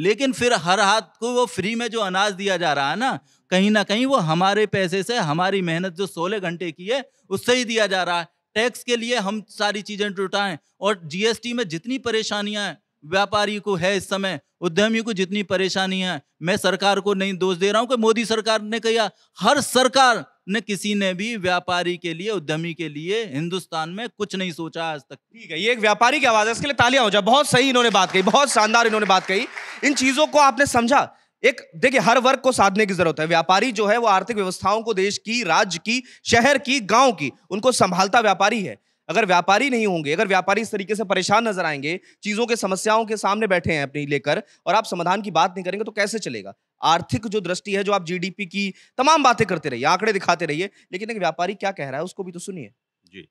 लेकिन फिर हर हाथ को वो फ्री में जो अनाज दिया जा रहा है ना कहीं ना कहीं वो हमारे पैसे से हमारी मेहनत जो सोलह घंटे की है उससे ही दिया जा रहा है टैक्स के लिए हम सारी चीज़ें जुटाएं और जीएसटी में जितनी परेशानियां हैं व्यापारी को है इस समय उद्यमी को जितनी परेशानी है मैं सरकार को नहीं दोष दे रहा हूं कि मोदी सरकार ने कहा हर सरकार ने किसी ने भी व्यापारी के लिए उद्यमी के लिए हिंदुस्तान में कुछ नहीं सोचा आज तक ठीक है ये एक व्यापारी की आवाज है इसके लिए तालियां हो जाए बहुत सही इन्होंने बात कही बहुत शानदार इन्होंने बात कही इन चीजों को आपने समझा एक देखिए हर वर्ग को साधने की जरूरत है व्यापारी जो है वो आर्थिक व्यवस्थाओं को देश की राज्य की शहर की गांव की उनको संभालता व्यापारी है अगर व्यापारी नहीं होंगे अगर व्यापारी इस तरीके से परेशान नजर आएंगे चीज़ों के समस्याओं के सामने बैठे हैं अपनी लेकर और आप समाधान की बात नहीं करेंगे तो कैसे चलेगा आर्थिक जो दृष्टि है जो आप जीडीपी की तमाम बातें करते रहिए आंकड़े दिखाते रहिए लेकिन एक व्यापारी क्या कह रहा है उसको भी तो सुनिए जी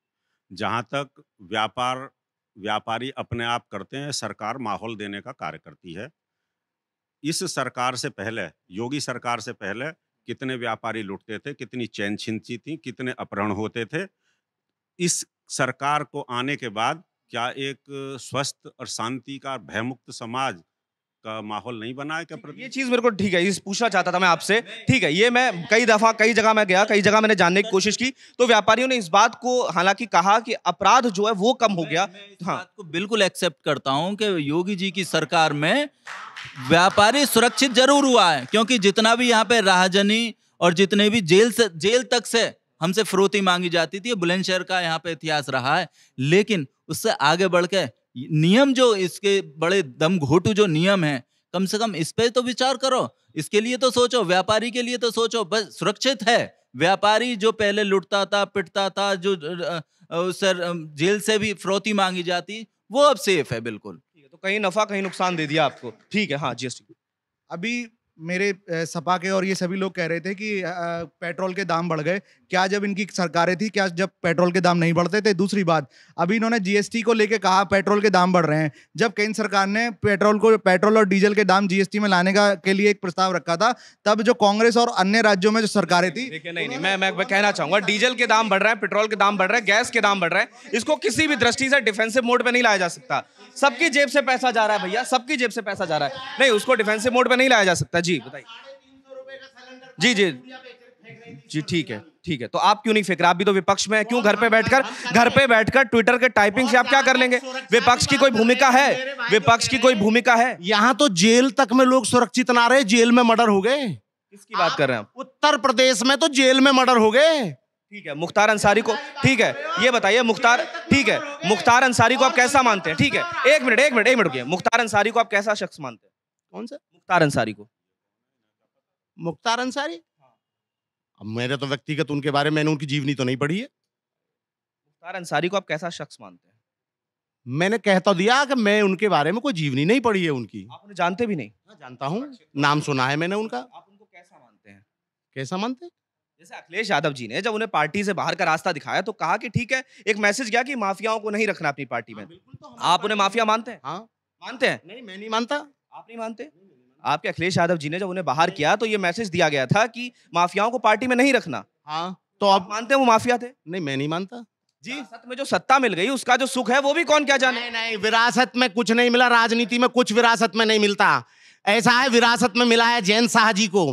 जहाँ तक व्यापार व्यापारी अपने आप करते हैं सरकार माहौल देने का कार्य करती है इस सरकार से पहले योगी सरकार से पहले कितने व्यापारी लुटते थे कितनी चैन छिंची थी कितने अपहरण होते थे इस सरकार को आने के बाद क्या एक स्वस्थ और शांति का भयमुक्त समाज का माहौल नहीं बना है क्या ये चीज़ मेरे को ठीक है ये पूछना चाहता था मैं आपसे ठीक है ये मैं कई दफ़ा कई जगह मैं गया कई जगह मैंने जानने की कोशिश की तो व्यापारियों ने इस बात को हालांकि कहा कि अपराध जो है वो कम हो गया हाँ को बिल्कुल एक्सेप्ट करता हूँ कि योगी जी की सरकार में व्यापारी सुरक्षित जरूर हुआ है क्योंकि जितना भी यहाँ पे राहजनी और जितने भी जेल से जेल तक से हमसे फरोती मांगी जाती थी बुलंदशहर का यहाँ पे इतिहास रहा है लेकिन उससे आगे बढ़ के नियम जो इसके बड़े दम घोटू जो नियम है कम से कम इस पर तो विचार करो इसके लिए तो सोचो व्यापारी के लिए तो सोचो बस सुरक्षित है व्यापारी जो पहले लुटता था पिटता था जो सर जेल से भी फरोती मांगी जाती वो अब सेफ है बिल्कुल ठीक है तो कहीं नफा कहीं नुकसान दे दिया आपको ठीक है हाँ जी अभी मेरे सपा के और ये सभी लोग कह रहे थे कि पेट्रोल के दाम बढ़ गए क्या जब इनकी सरकारें थी क्या जब पेट्रोल के दाम नहीं बढ़ते थे दूसरी बात अभी इन्होंने जीएसटी को लेके कहा पेट्रोल के दाम बढ़ रहे हैं जब केंद्र सरकार ने पेट्रोल को पेट्रोल और डीजल के दाम जीएसटी में लाने का के लिए एक प्रस्ताव रखा था तब जो कांग्रेस और अन्य राज्यों में जो सरकारें थी देखिए नहीं नहीं मैं मैं कहना चाहूंगा डीजल के दाम बढ़ रहे हैं पेट्रोल के दाम बढ़ रहे हैं गैस के दाम बढ़ रहे हैं इसको किसी भी दृष्टि से डिफेंसिव मोड पर नहीं लाया जा सकता सबकी जेब से पैसा जा रहा है भैया सबकी जेब से पैसा जा रहा है नहीं उसको डिफेंसिव मोड पर नहीं लाया जा सकता जी बताइए जी जी जी ठीक है ठीक है तो आप क्यों नहीं फेंक रहे आप भी तो विपक्ष में है क्यों घर पे बैठकर घर पे बैठकर ट्विटर के टाइपिंग से आप क्या कर लेंगे विपक्ष की कोई भूमिका है विपक्ष की कोई भूमिका है यहाँ तो जेल तक में लोग सुरक्षित ना रहे जेल में मर्डर हो गए किसकी बात कर रहे हैं उत्तर प्रदेश में तो जेल में मर्डर हो गए ठीक है मुख्तार अंसारी को ठीक है ये बताइए मुख्तार ठीक है मुख्तार अंसारी को आप कैसा मानते हैं ठीक है एक मिनट एक मिनट एक मिनट मुख्तार अंसारी को आप कैसा शख्स मानते हैं कौन सा मुख्तार अंसारी को मुख्तार अंसारी हाँ। अब मेरे तो व्यक्तिगत उनके बारे में मैंने उनकी जीवनी तो नहीं पढ़ी है मुख्तार अंसारी को आप कैसा शख्स मानते हैं मैंने कह तो दिया कि मैं उनके बारे में कोई जीवनी नहीं पढ़ी है उनकी आप उन्हें जानते भी नहीं हाँ जानता हूँ नाम सुना है मैंने उनका आप उनको कैसा मानते हैं कैसा मानते हैं जैसे अखिलेश यादव जी ने जब उन्हें पार्टी से बाहर का रास्ता दिखाया तो कहा कि ठीक है एक मैसेज गया कि माफियाओं को नहीं रखना अपनी पार्टी हाँ, में तो आप उन्हें माफिया मानते हैं हाँ मानते हैं नहीं मैं नहीं मानता आप नहीं मानते आपके अखिलेश यादव जी ने जब उन्हें बाहर किया तो ये मैसेज दिया गया था कि माफियाओं को पार्टी में नहीं रखना हाँ तो आप मानते हैं वो माफिया थे नहीं मैं नहीं मानता जी सत में जो सत्ता मिल गई उसका जो सुख है वो भी कौन क्या जाने नहीं नहीं विरासत में कुछ नहीं मिला राजनीति में कुछ विरासत में नहीं मिलता ऐसा है विरासत में मिला है जैन शाह जी को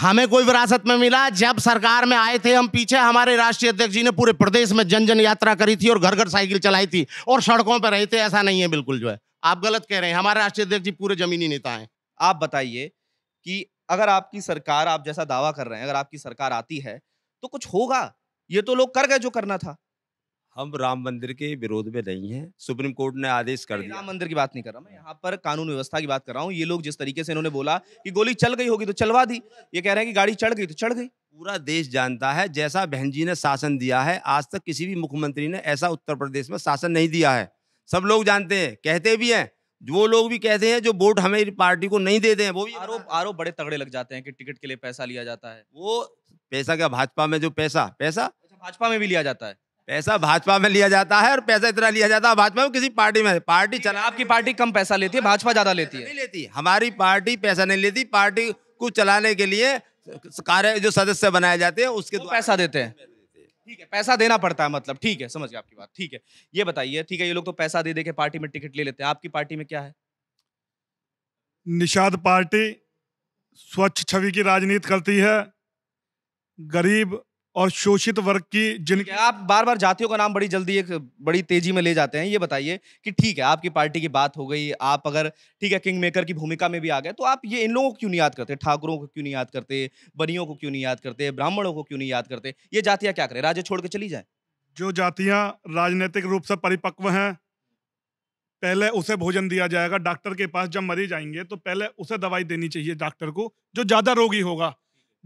हमें कोई विरासत में मिला जब सरकार में आए थे हम पीछे हमारे राष्ट्रीय अध्यक्ष जी ने पूरे प्रदेश में जन जन यात्रा करी थी और घर घर साइकिल चलाई थी और सड़कों पर रहे थे ऐसा नहीं है बिल्कुल जो है आप गलत कह रहे हैं हमारे राष्ट्रीय अध्यक्ष जी पूरे जमीनी नेता हैं आप बताइए कि अगर आपकी सरकार आप जैसा दावा कर रहे हैं अगर आपकी सरकार आती है तो कुछ होगा ये तो लोग कर गए जो करना था हम राम मंदिर के विरोध में नहीं है सुप्रीम कोर्ट ने आदेश कर दिया राम मंदिर की बात नहीं कर रहा मैं यहाँ पर कानून व्यवस्था की बात कर रहा हूँ ये लोग जिस तरीके से इन्होंने बोला कि गोली चल गई होगी तो चलवा दी ये कह रहे हैं कि गाड़ी चढ़ गई तो चढ़ गई पूरा देश जानता है जैसा बहन जी ने शासन दिया है आज तक किसी भी मुख्यमंत्री ने ऐसा उत्तर प्रदेश में शासन नहीं दिया है सब लोग जानते हैं कहते भी हैं वो लोग भी कहते हैं जो वोट हमें पार्टी को नहीं देते हैं वो भी आरोप आरोप बड़े तगड़े लग जाते हैं कि टिकट के लिए पैसा लिया जाता है वो पैसा क्या भाजपा में जो पैसा पैसा अच्छा, भाजपा में भी लिया जाता है पैसा भाजपा में लिया जाता है और पैसा इतना लिया जाता है भाजपा में किसी पार्टी में पार्टी चला आपकी पार्टी कम पैसा लेती है भाजपा ज्यादा लेती है नहीं लेती हमारी पार्टी पैसा नहीं लेती पार्टी को चलाने के लिए कार्य जो सदस्य बनाए जाते हैं उसके पैसा देते हैं ठीक है पैसा देना पड़ता है मतलब ठीक है समझ गए आपकी बात ठीक है ये बताइए ठीक है ये लोग तो पैसा दे दे के पार्टी में टिकट ले लेते हैं आपकी पार्टी में क्या है निषाद पार्टी स्वच्छ छवि की राजनीति करती है गरीब और शोषित वर्ग की जिनके आप बार बार जातियों का नाम बड़ी जल्दी एक बड़ी तेजी में ले जाते हैं ये बताइए कि ठीक है आपकी पार्टी की बात हो गई आप अगर ठीक है किंग मेकर की भूमिका में भी आ गए तो आप ये इन लोगों को क्यों नहीं याद करते ठाकुरों को क्यों नहीं याद करते बनियों को क्यों नहीं याद करते ब्राह्मणों को क्यों नहीं याद करते ये जातियाँ क्या करें राज्य छोड़ के चली जाए जो जातियाँ राजनीतिक रूप से परिपक्व हैं पहले उसे भोजन दिया जाएगा डॉक्टर के पास जब मरीज आएंगे तो पहले उसे दवाई देनी चाहिए डॉक्टर को जो ज़्यादा रोगी होगा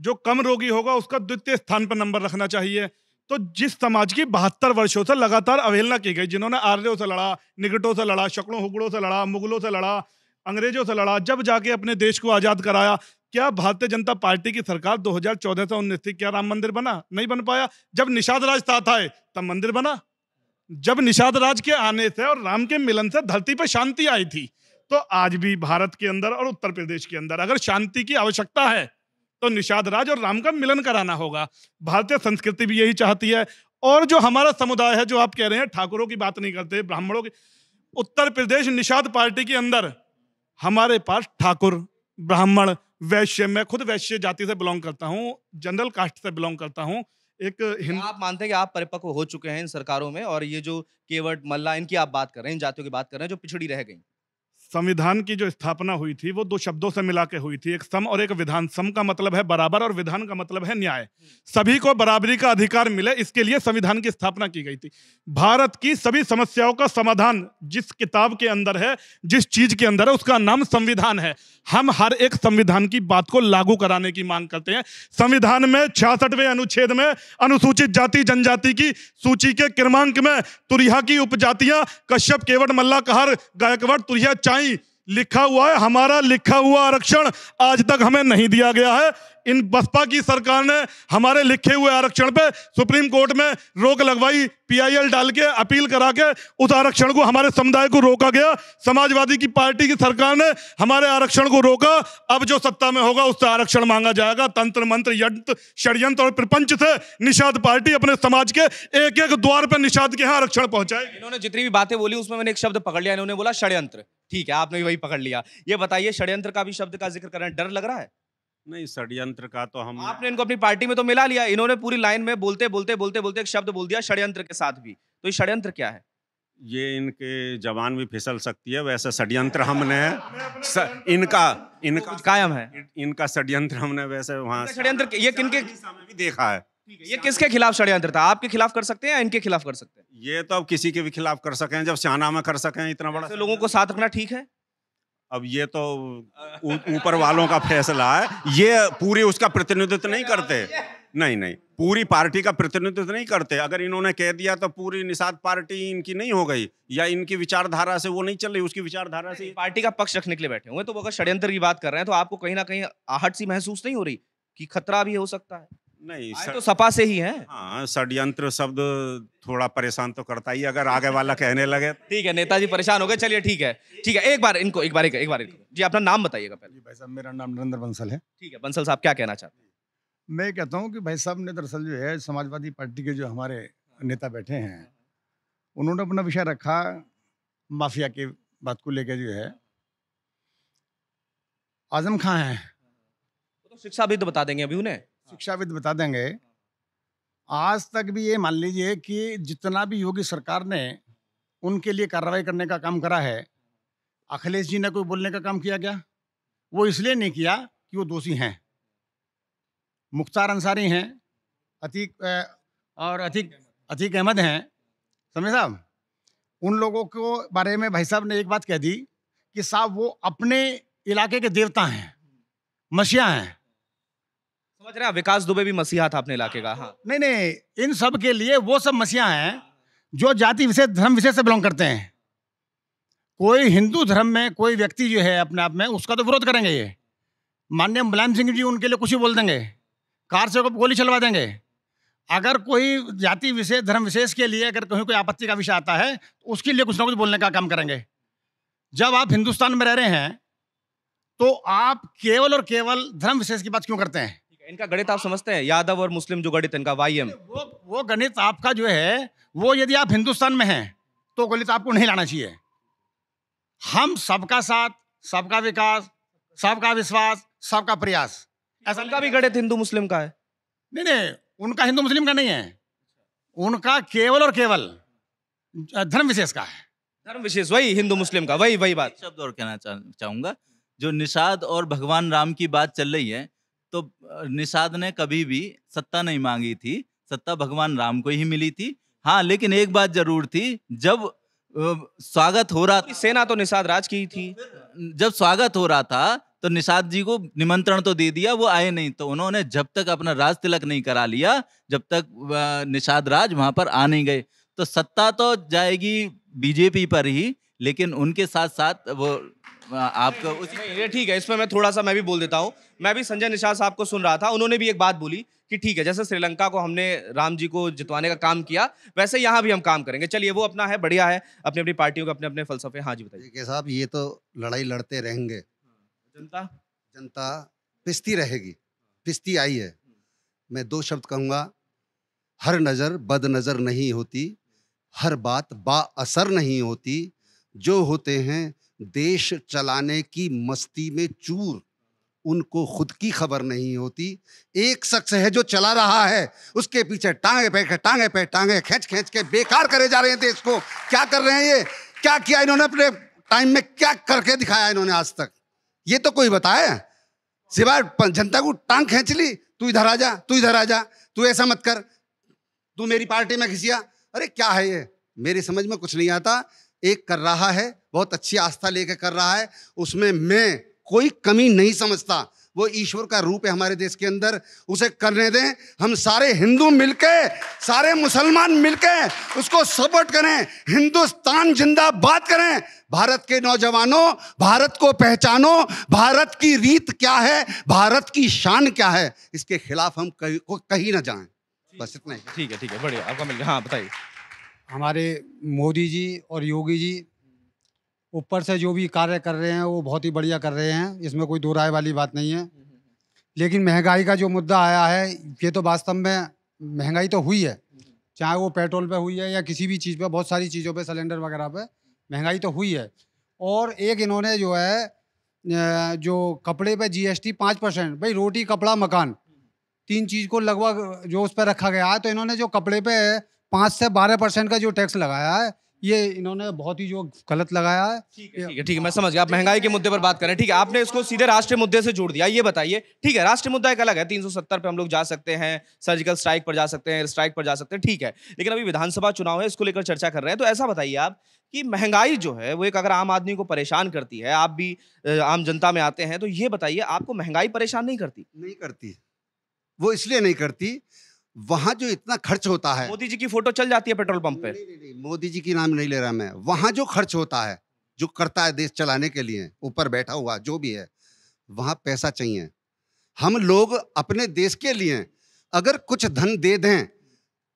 जो कम रोगी होगा उसका द्वितीय स्थान पर नंबर रखना चाहिए तो जिस समाज की बहत्तर वर्षों से लगातार अवहेलना की गई जिन्होंने आर्यों से लड़ा निगटों से लड़ा शकड़ों हुगड़ों से लड़ा मुगलों से लड़ा अंग्रेजों से लड़ा जब जाके अपने देश को आज़ाद कराया क्या भारतीय जनता पार्टी की सरकार 2014 से उन्नीस थी क्या राम मंदिर बना नहीं बन पाया जब निषाद राज साथ आए तब मंदिर बना जब निषाद राज के आने से और राम के मिलन से धरती पर शांति आई थी तो आज भी भारत के अंदर और उत्तर प्रदेश के अंदर अगर शांति की आवश्यकता है तो निषाद राज और राम का मिलन कराना होगा भारतीय संस्कृति भी यही चाहती है और जो हमारा समुदाय है जो आप कह रहे हैं ठाकुरों की बात नहीं करते ब्राह्मणों की उत्तर प्रदेश निषाद पार्टी के अंदर हमारे पास ठाकुर ब्राह्मण वैश्य मैं खुद वैश्य जाति से बिलोंग करता हूँ जनरल कास्ट से बिलोंग करता हूँ एक हिंद आप मानते हैं कि आप परिपक्व हो चुके हैं इन सरकारों में और ये जो केवट मल्ला इनकी आप बात कर रहे हैं इन जातियों की बात कर रहे हैं जो पिछड़ी रह गई संविधान की जो स्थापना हुई थी वो दो शब्दों से मिला के हुई थी एक सम और एक विधान सम का मतलब है बराबर और विधान का मतलब है न्याय सभी को बराबरी का अधिकार मिले इसके लिए संविधान की स्थापना की गई थी भारत की सभी समस्याओं का समाधान जिस किताब के अंदर है जिस चीज के अंदर है उसका नाम संविधान है हम हर एक संविधान की बात को लागू कराने की मांग करते हैं संविधान में छियासठवें अनुच्छेद में अनुसूचित जाति जनजाति की सूची के क्रमांक में तुरहा की उपजातियां कश्यप केवट मल्ला कहर गायकवाड़ तुरिया चाई भाई लिखा हुआ है हमारा लिखा हुआ आरक्षण आज तक हमें नहीं दिया गया है इन बसपा की सरकार ने हमारे लिखे हुए आरक्षण पे सुप्रीम कोर्ट में रोक लगवाई पीआईएल डाल के अपील करा के उस आरक्षण को हमारे समुदाय को रोका गया समाजवादी की पार्टी की सरकार ने हमारे आरक्षण को रोका अब जो सत्ता में होगा उससे आरक्षण मांगा जाएगा तंत्र मंत्र यंत्र षड्यंत्र और प्रपंच से निषाद पार्टी अपने समाज के एक एक द्वार पर निषाद के यहाँ आरक्षण पहुंचाए इन्होंने जितनी भी बातें बोली उसमें मैंने एक शब्द पकड़ लिया इन्होंने बोला षड्यंत्र ठीक है आपने वही पकड़ लिया ये बताइए षड्यंत्र का भी शब्द का जिक्र करें डर लग रहा है नहीं षड्यंत्र का तो हम आपने इनको अपनी पार्टी में तो मिला लिया इन्होंने पूरी लाइन में बोलते बोलते बोलते बोलते एक शब्द बोल दिया षड्यंत्र के साथ भी तो ये षड्यंत्र क्या है ये इनके जवान भी फिसल सकती है वैसे षड्यंत्र हमने स, इनका इनका कायम है इनका षड्यंत्र हमने वैसे वहां षड्यंत्र ये किनके भी देखा है ये किसके खिलाफ षड्यंत्र था आपके खिलाफ कर सकते हैं या इनके खिलाफ कर सकते हैं ये तो अब किसी के भी खिलाफ कर सके हैं जब सियाना में कर सके हैं इतना बड़ा लोगों को साथ रखना ठीक है अब ये तो ऊपर वालों का फैसला है ये पूरी उसका प्रतिनिधित्व नहीं करते नहीं नहीं पूरी पार्टी का प्रतिनिधित्व नहीं करते अगर इन्होंने कह दिया तो पूरी निषाद पार्टी इनकी नहीं हो गई या इनकी विचारधारा से वो नहीं चल रही उसकी विचारधारा से पार्टी का पक्ष रखने के लिए बैठे हुए तो अगर षड्यंत्र की बात कर रहे हैं तो आपको कहीं ना कहीं आहट सी महसूस नहीं हो रही कि खतरा भी हो सकता है नहीं सर... तो सपा से ही है हाँ षड्यंत्र शब्द थोड़ा परेशान तो करता ही अगर आगे (laughs) वाला कहने लगे ठीक है नेताजी परेशान हो गए चलिए ठीक है ठीक है एक बार इनको एक बार एक, एक बार इनको जी अपना नाम बताइएगा पहले भाई साहब मेरा नाम नरेंद्र बंसल है ठीक है बंसल साहब क्या कहना चाहते हैं मैं कहता हूँ कि भाई साहब ने दरअसल जो है समाजवादी पार्टी के जो हमारे नेता बैठे हैं उन्होंने अपना विषय रखा माफिया की बात को लेकर जो है आजम खां है तो शिक्षा भी तो बता देंगे अभी उन्हें शिक्षाविद बता देंगे आज तक भी ये मान लीजिए कि जितना भी योगी सरकार ने उनके लिए कार्रवाई करने का काम करा है अखिलेश जी ने कोई बोलने का काम किया क्या वो इसलिए नहीं किया कि वो दोषी हैं मुख्तार अंसारी हैं अतीक और अतीक अतीक अहमद हैं समय साहब उन लोगों को बारे में भाई साहब ने एक बात कह दी कि साहब वो अपने इलाके के देवता हैं मसिया हैं समझ रहे हैं विकास दुबे भी मसीहा था अपने इलाके का हाँ नहीं नहीं इन सब के लिए वो सब मसीहा हैं जो जाति विशेष धर्म विशेष से बिलोंग करते हैं कोई हिंदू धर्म में कोई व्यक्ति जो है अपने आप में उसका तो विरोध करेंगे ये माननीय मुलायम सिंह जी उनके लिए कुछ ही बोल देंगे कार से गोली चलवा देंगे अगर कोई जाति विशेष धर्म विशेष के लिए अगर कहीं कोई आपत्ति का विषय आता है तो उसके लिए कुछ ना कुछ बोलने का काम करेंगे जब आप हिंदुस्तान में रह रहे हैं तो आप केवल और केवल धर्म विशेष की बात क्यों करते हैं इनका गणित आप समझते हैं यादव और मुस्लिम जो गणित इनका वाई एम वो वो गणित आपका जो है वो यदि आप हिंदुस्तान में हैं तो गणित आपको नहीं लाना चाहिए हम सबका साथ सबका विकास सबका विश्वास सबका प्रयास ऐसा उनका भी गणित हिंदू मुस्लिम का है नहीं नहीं उनका हिंदू मुस्लिम का नहीं है उनका केवल और केवल धर्म विशेष का है धर्म विशेष वही हिंदू मुस्लिम का वही वही बात शब्द और कहना चाहूंगा जो निषाद और भगवान राम की बात चल रही है तो निषाद ने कभी भी सत्ता नहीं मांगी थी सत्ता भगवान राम को ही मिली थी हाँ लेकिन एक बात जरूर थी जब स्वागत हो रहा था सेना तो निषाद राज की थी तो जब स्वागत हो रहा था तो निषाद जी को निमंत्रण तो दे दिया वो आए नहीं तो उन्होंने जब तक अपना राज तिलक नहीं करा लिया जब तक निषाद राज वहां पर आ नहीं गए तो सत्ता तो जाएगी बीजेपी पर ही लेकिन उनके साथ साथ वो हाँ, आपको ठीक है इसमें मैं थोड़ा सा मैं भी बोल देता हूँ मैं भी संजय निषाद साहब को सुन रहा था उन्होंने भी एक बात बोली कि ठीक है जैसे श्रीलंका को हमने राम जी को जितवाने का काम किया वैसे यहाँ भी हम काम करेंगे चलिए वो अपना है बढ़िया है अपनी अपनी पार्टियों के अपने अपने फलसफे हाँ जी बताइए साहब ये तो लड़ाई लड़ते रहेंगे जनता जनता पिस्ती रहेगी पिस्ती आई है मैं दो शब्द कहूँगा हर नज़र बद नज़र नहीं होती हर बात बा असर नहीं होती जो होते हैं देश चलाने की मस्ती में चूर उनको खुद की खबर नहीं होती एक शख्स है जो चला रहा है उसके पीछे टांगे पे टांगे पे टांगे खींच खींच के बेकार करे जा रहे हैं देश को क्या कर रहे हैं ये क्या किया इन्होंने अपने टाइम में क्या करके दिखाया इन्होंने आज तक ये तो कोई बताया सिवाय जनता को टांग खींच ली तू इधर आ जा तू इधर आ जा तू ऐसा मत कर तू मेरी पार्टी में घिसिया अरे क्या है ये मेरी समझ में कुछ नहीं आता एक कर रहा है बहुत अच्छी आस्था लेकर कर रहा है उसमें मैं कोई कमी नहीं समझता वो ईश्वर का रूप है हमारे देश के अंदर उसे करने दें हम सारे हिंदू मिलके सारे मुसलमान मिलके उसको सपोर्ट करें हिंदुस्तान जिंदाबाद करें भारत के नौजवानों भारत को पहचानो भारत की रीत क्या है भारत की शान क्या है इसके खिलाफ हम कहीं कहीं ना जाएं बस इतना ही ठीक है ठीक है बढ़िया आपका मिल गया हाँ बताइए हमारे मोदी जी और योगी जी ऊपर से जो भी कार्य कर रहे हैं वो बहुत ही बढ़िया कर रहे हैं इसमें कोई दो राय वाली बात नहीं है लेकिन महंगाई का जो मुद्दा आया है ये तो वास्तव में महंगाई तो हुई है चाहे वो पेट्रोल पे हुई है या किसी भी चीज़ पे बहुत सारी चीज़ों पे सिलेंडर वगैरह पे महंगाई तो हुई है और एक इन्होंने जो है जो कपड़े पे जीएसटी एस पाँच परसेंट भाई रोटी कपड़ा मकान तीन चीज़ को लगभग जो उस पर रखा गया है तो इन्होंने जो कपड़े पे पाँच से बारह परसेंट का जो टैक्स लगाया है ये इन्होंने बहुत ही जो गलत लगाया है ठीक है ठीक है मैं समझ गया आप महंगाई के मुद्दे पर बात करें ठीक है आपने इसको सीधे राष्ट्रीय मुद्दे से जोड़ दिया ये बताइए ठीक है राष्ट्रीय मुद्दा एक अलग है सत्तर पे हम लोग जा सकते हैं सर्जिकल स्ट्राइक पर जा सकते हैं स्ट्राइक पर जा सकते हैं ठीक है लेकिन अभी विधानसभा चुनाव है इसको लेकर चर्चा कर रहे हैं तो ऐसा बताइए आप कि महंगाई जो है वो एक अगर आम आदमी को परेशान करती है आप भी आम जनता में आते हैं तो ये बताइए आपको महंगाई परेशान नहीं करती नहीं करती वो इसलिए नहीं करती वहां जो इतना खर्च होता है मोदी जी की फोटो चल जाती है पेट्रोल पंप पे नहीं, नहीं, नहीं, मोदी जी की नाम नहीं ले रहा मैं वहां जो खर्च होता है जो करता है देश चलाने के लिए ऊपर बैठा हुआ जो भी है वहां पैसा चाहिए हम लोग अपने देश के लिए अगर कुछ धन दे दें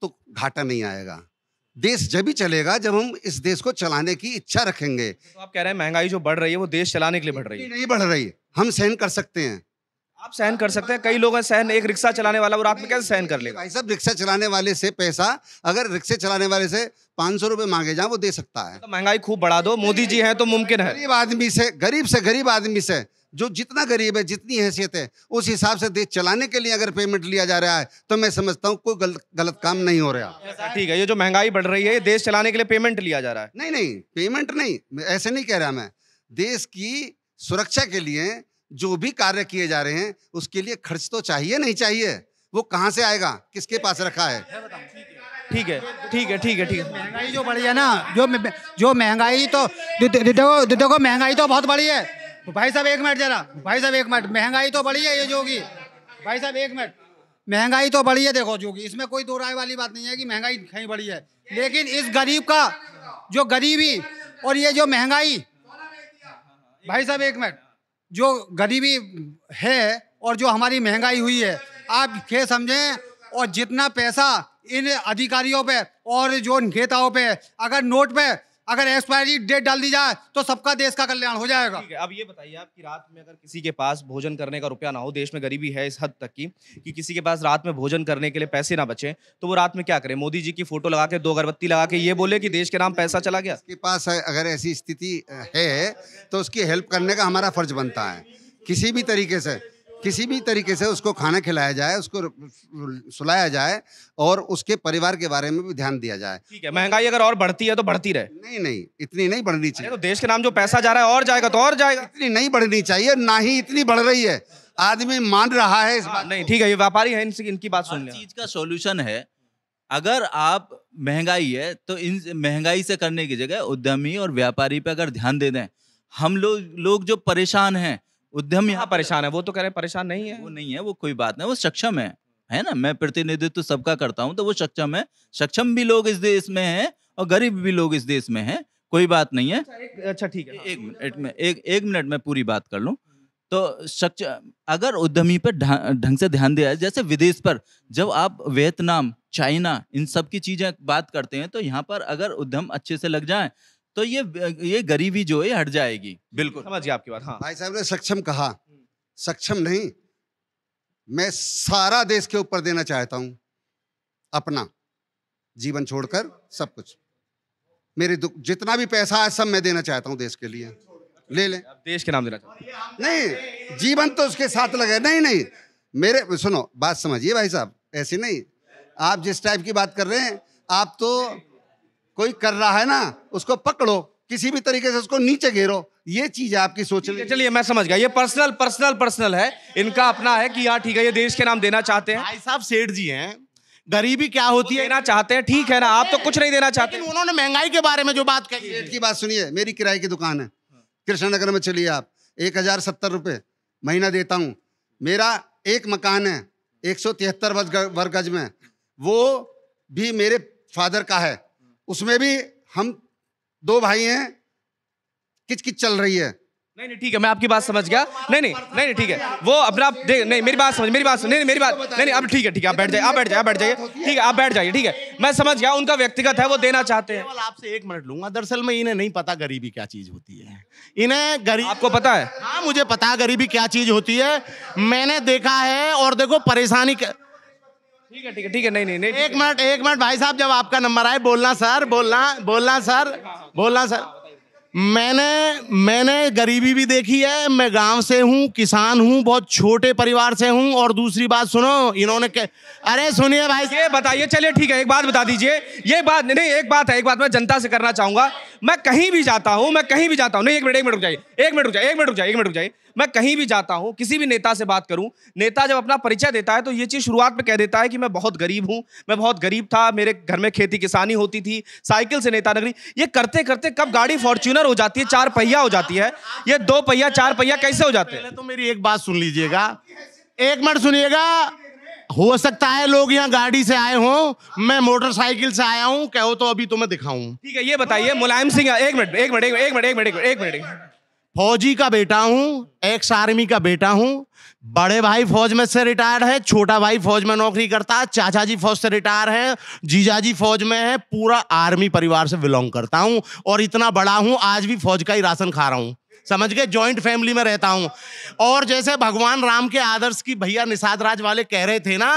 तो घाटा नहीं आएगा देश जब ही चलेगा जब हम इस देश को चलाने की इच्छा रखेंगे तो आप कह रहे हैं महंगाई जो बढ़ रही है वो देश चलाने के लिए बढ़ रही है नहीं बढ़ रही हम सहन कर सकते हैं आप सहन कर सकते हैं कई लोग हैं सहन एक रिक्शा चलाने वाला वो रात में कैसे सहन कर लेगा भाई साहब रिक्शा चलाने वाले से पैसा अगर रिक्शे चलाने वाले से पाँच सौ रुपये मांगे जाए वो दे सकता है तो महंगाई खूब बढ़ा दो मोदी जी हैं तो मुमकिन है गरीब आदमी से गरीब से गरीब आदमी से जो जितना गरीब है जितनी हैसियत है उस हिसाब से देश चलाने के लिए अगर पेमेंट लिया जा रहा है तो मैं समझता हूँ कोई गलत गलत काम नहीं हो रहा ठीक है ये जो महंगाई बढ़ रही है ये देश चलाने के लिए पेमेंट लिया जा रहा है नहीं नहीं पेमेंट नहीं ऐसे नहीं कह रहा मैं देश की सुरक्षा के लिए जो भी कार्य किए जा रहे हैं उसके लिए खर्च तो चाहिए नहीं चाहिए वो कहाँ से आएगा किसके पास रखा है ठीक है ठीक है ठीक है ठीक है महंगाई जो बढ़ी है ना जो जो महंगाई तो देखो देखो महंगाई तो बहुत बड़ी है भाई साहब एक मिनट जरा भाई साहब एक मिनट महंगाई तो बड़ी है ये जोगी भाई साहब एक मिनट महंगाई तो बड़ी है देखो जोगी इसमें कोई दो राय वाली बात नहीं है कि महंगाई कहीं बड़ी है लेकिन इस गरीब का जो गरीबी और ये जो महंगाई भाई साहब एक मिनट जो गरीबी है और जो हमारी महंगाई हुई है आप खे समझें और जितना पैसा इन अधिकारियों पे और जो नेताओं पे अगर नोट पे अगर एक्सपायरी डेट डाल दी जाए तो सबका देश का कल्याण हो जाएगा ठीक है अब ये बताइए आप कि रात में अगर किसी के पास भोजन करने का रुपया ना हो देश में गरीबी है इस हद तक की कि किसी के पास रात में भोजन करने के लिए पैसे ना बचे तो वो रात में क्या करे मोदी जी की फोटो लगा के दो अगरबत्ती लगा के ये बोले कि देश के नाम पैसा चला गया उसके पास अगर ऐसी स्थिति है तो उसकी हेल्प करने का हमारा फर्ज बनता है किसी भी तरीके से किसी भी तरीके से उसको खाना खिलाया जाए उसको सुलाया जाए और उसके परिवार के बारे में भी ध्यान दिया जाए ठीक है महंगाई अगर और बढ़ती है तो बढ़ती रहे नहीं नहीं इतनी नहीं बढ़नी तो चाहिए तो देश के नाम जो पैसा जा रहा है और जाएगा तो और जाएगा इतनी नहीं बढ़नी चाहिए ना ही इतनी बढ़ रही है आदमी मान रहा है इस हाँ, बात नहीं ठीक है ये व्यापारी है इनसे इनकी बात सुन चीज का सोल्यूशन है अगर आप महंगाई है तो इन महंगाई से करने की जगह उद्यमी और व्यापारी पे अगर ध्यान दे दें हम लोग लोग जो परेशान हैं उद्यम हाँ, यहाँ परेशान है वो तो कह रहे परेशान नहीं है वो नहीं है वो कोई बात नहीं वो सक्षम है है ना मैं प्रतिनिधित्व सबका करता हूँ तो वो सक्षम है सक्षम भी लोग इस देश में है और गरीब भी लोग इस देश में है कोई बात नहीं है अच्छा, अच्छा ठीक है एक मिनट में एक एक मिनट में पूरी बात कर लूँ तो सच अगर उद्यमी पर ढंग से ध्यान दिया जाए जैसे विदेश पर जब आप वियतनाम चाइना इन सब की चीज़ें बात करते हैं तो यहाँ पर अगर उद्यम अच्छे से लग जाए तो ये ये गरीबी जो है हट जाएगी बिल्कुल समझ गया आपकी बात हाँ भाई साहब ने सक्षम कहा हम्म। सक्षम नहीं मैं सारा देश के ऊपर देना चाहता हूं अपना जीवन छोड़कर सब कुछ मेरे दुख जितना भी पैसा है सब मैं देना चाहता हूँ देश के लिए ले लें देश के नाम देना चाहता हूँ नहीं जीवन तो उसके साथ लगे नहीं नहीं मेरे सुनो बात समझिए भाई साहब ऐसी नहीं आप जिस टाइप की बात कर रहे हैं आप तो कोई कर रहा है ना उसको पकड़ो किसी भी तरीके से उसको नीचे घेरो ये चीज आपकी सोच रही चलिए मैं समझ गया ये पर्सनल पर्सनल पर्सनल है इनका अपना है कि यार हाँ, ठीक है ये देश के नाम देना चाहते हैं भाई साहब सेठ जी हैं गरीबी क्या होती है देना चाहते हैं ठीक है ना आप तो कुछ नहीं देना चाहते उन्होंने महंगाई के बारे में जो बात कही सेठ की बात सुनिए मेरी किराए की दुकान है कृष्ण नगर में चलिए आप एक हजार सत्तर रुपये महीना देता हूँ मेरा एक मकान है एक सौ तिहत्तर वर्ग गज में वो भी मेरे फादर का है उसमें भी हम दो भाई हैं किच चल रही है नहीं नहीं ठीक है मैं आपकी बात समझ गया नहीं नहीं नहीं नहीं ठीक है वो अपना देख नहीं मेरी बात समझ मेरी बात नहीं मेरी बात नहीं नहीं अब ठीक है ठीक है आप बैठ जाइए आप बैठ जाइए बैठ जाइए ठीक है आप बैठ जाइए ठीक है मैं समझ गया उनका व्यक्तिगत है वो देना चाहते हैं आपसे एक मिनट लूंगा दरअसल में इन्हें नहीं पता गरीबी क्या चीज होती है इन्हें गरीब आपको पता है हाँ मुझे पता गरीबी क्या चीज होती है मैंने देखा है और देखो परेशानी ठीक है ठीक है ठीक है नहीं नहीं नहीं एक मिनट एक मिनट भाई साहब जब आपका नंबर आए बोलना सर बोलना बोलना सर बोलना सर मैंने मैंने गरीबी भी देखी है मैं गांव से हूँ किसान हूँ बहुत छोटे परिवार से हूँ और दूसरी बात सुनो इन्होंने अरे सुनिए भाई ये बताइए चलिए ठीक है एक बात बता दीजिए ये बात नहीं एक बात है एक बात मैं जनता से करना चाहूंगा मैं कहीं भी जाता हूँ मैं कहीं भी जाता हूँ नहीं एक मिनट एक मिनट रुक जाइए एक मिनट रुक जाए एक मिनट रुक जाए एक मिनट रुक जाइए मैं कहीं भी जाता हूँ किसी भी नेता से बात करूँ नेता जब अपना परिचय देता है तो ये चीज़ शुरुआत में कह देता है कि मैं बहुत गरीब हूँ मैं बहुत गरीब था मेरे घर में खेती किसानी होती थी साइकिल से नेता नगरी ये करते करते कब गाड़ी फॉर्चूनर हो जाती है चार पहिया हो जाती है ये दो पहिया चार पहिया कैसे हो जाते हैं तो मेरी एक बात सुन लीजिएगा एक मिनट सुनिएगा हो सकता है लोग यहाँ गाड़ी से आए हो मैं मोटरसाइकिल से आया हूँ कहो तो अभी तुम्हें तो दिखाऊं ठीक है ये बताइए मुलायम सिंह एक मिनट एक मिनट एक मिनट एक मिनट एक मिनट फौजी का बेटा हूँ एक्स आर्मी का बेटा हूँ बड़े भाई फौज में से रिटायर है छोटा भाई फौज में नौकरी करता है चाचा जी फौज से रिटायर है जीजा जी फौज में है पूरा आर्मी परिवार से बिलोंग करता हूँ और इतना बड़ा हूँ आज भी फौज का ही राशन खा रहा हूँ समझ गए जॉइंट फैमिली में रहता हूं और जैसे भगवान राम के आदर्श की भैया निषाद राज वाले कह रहे थे ना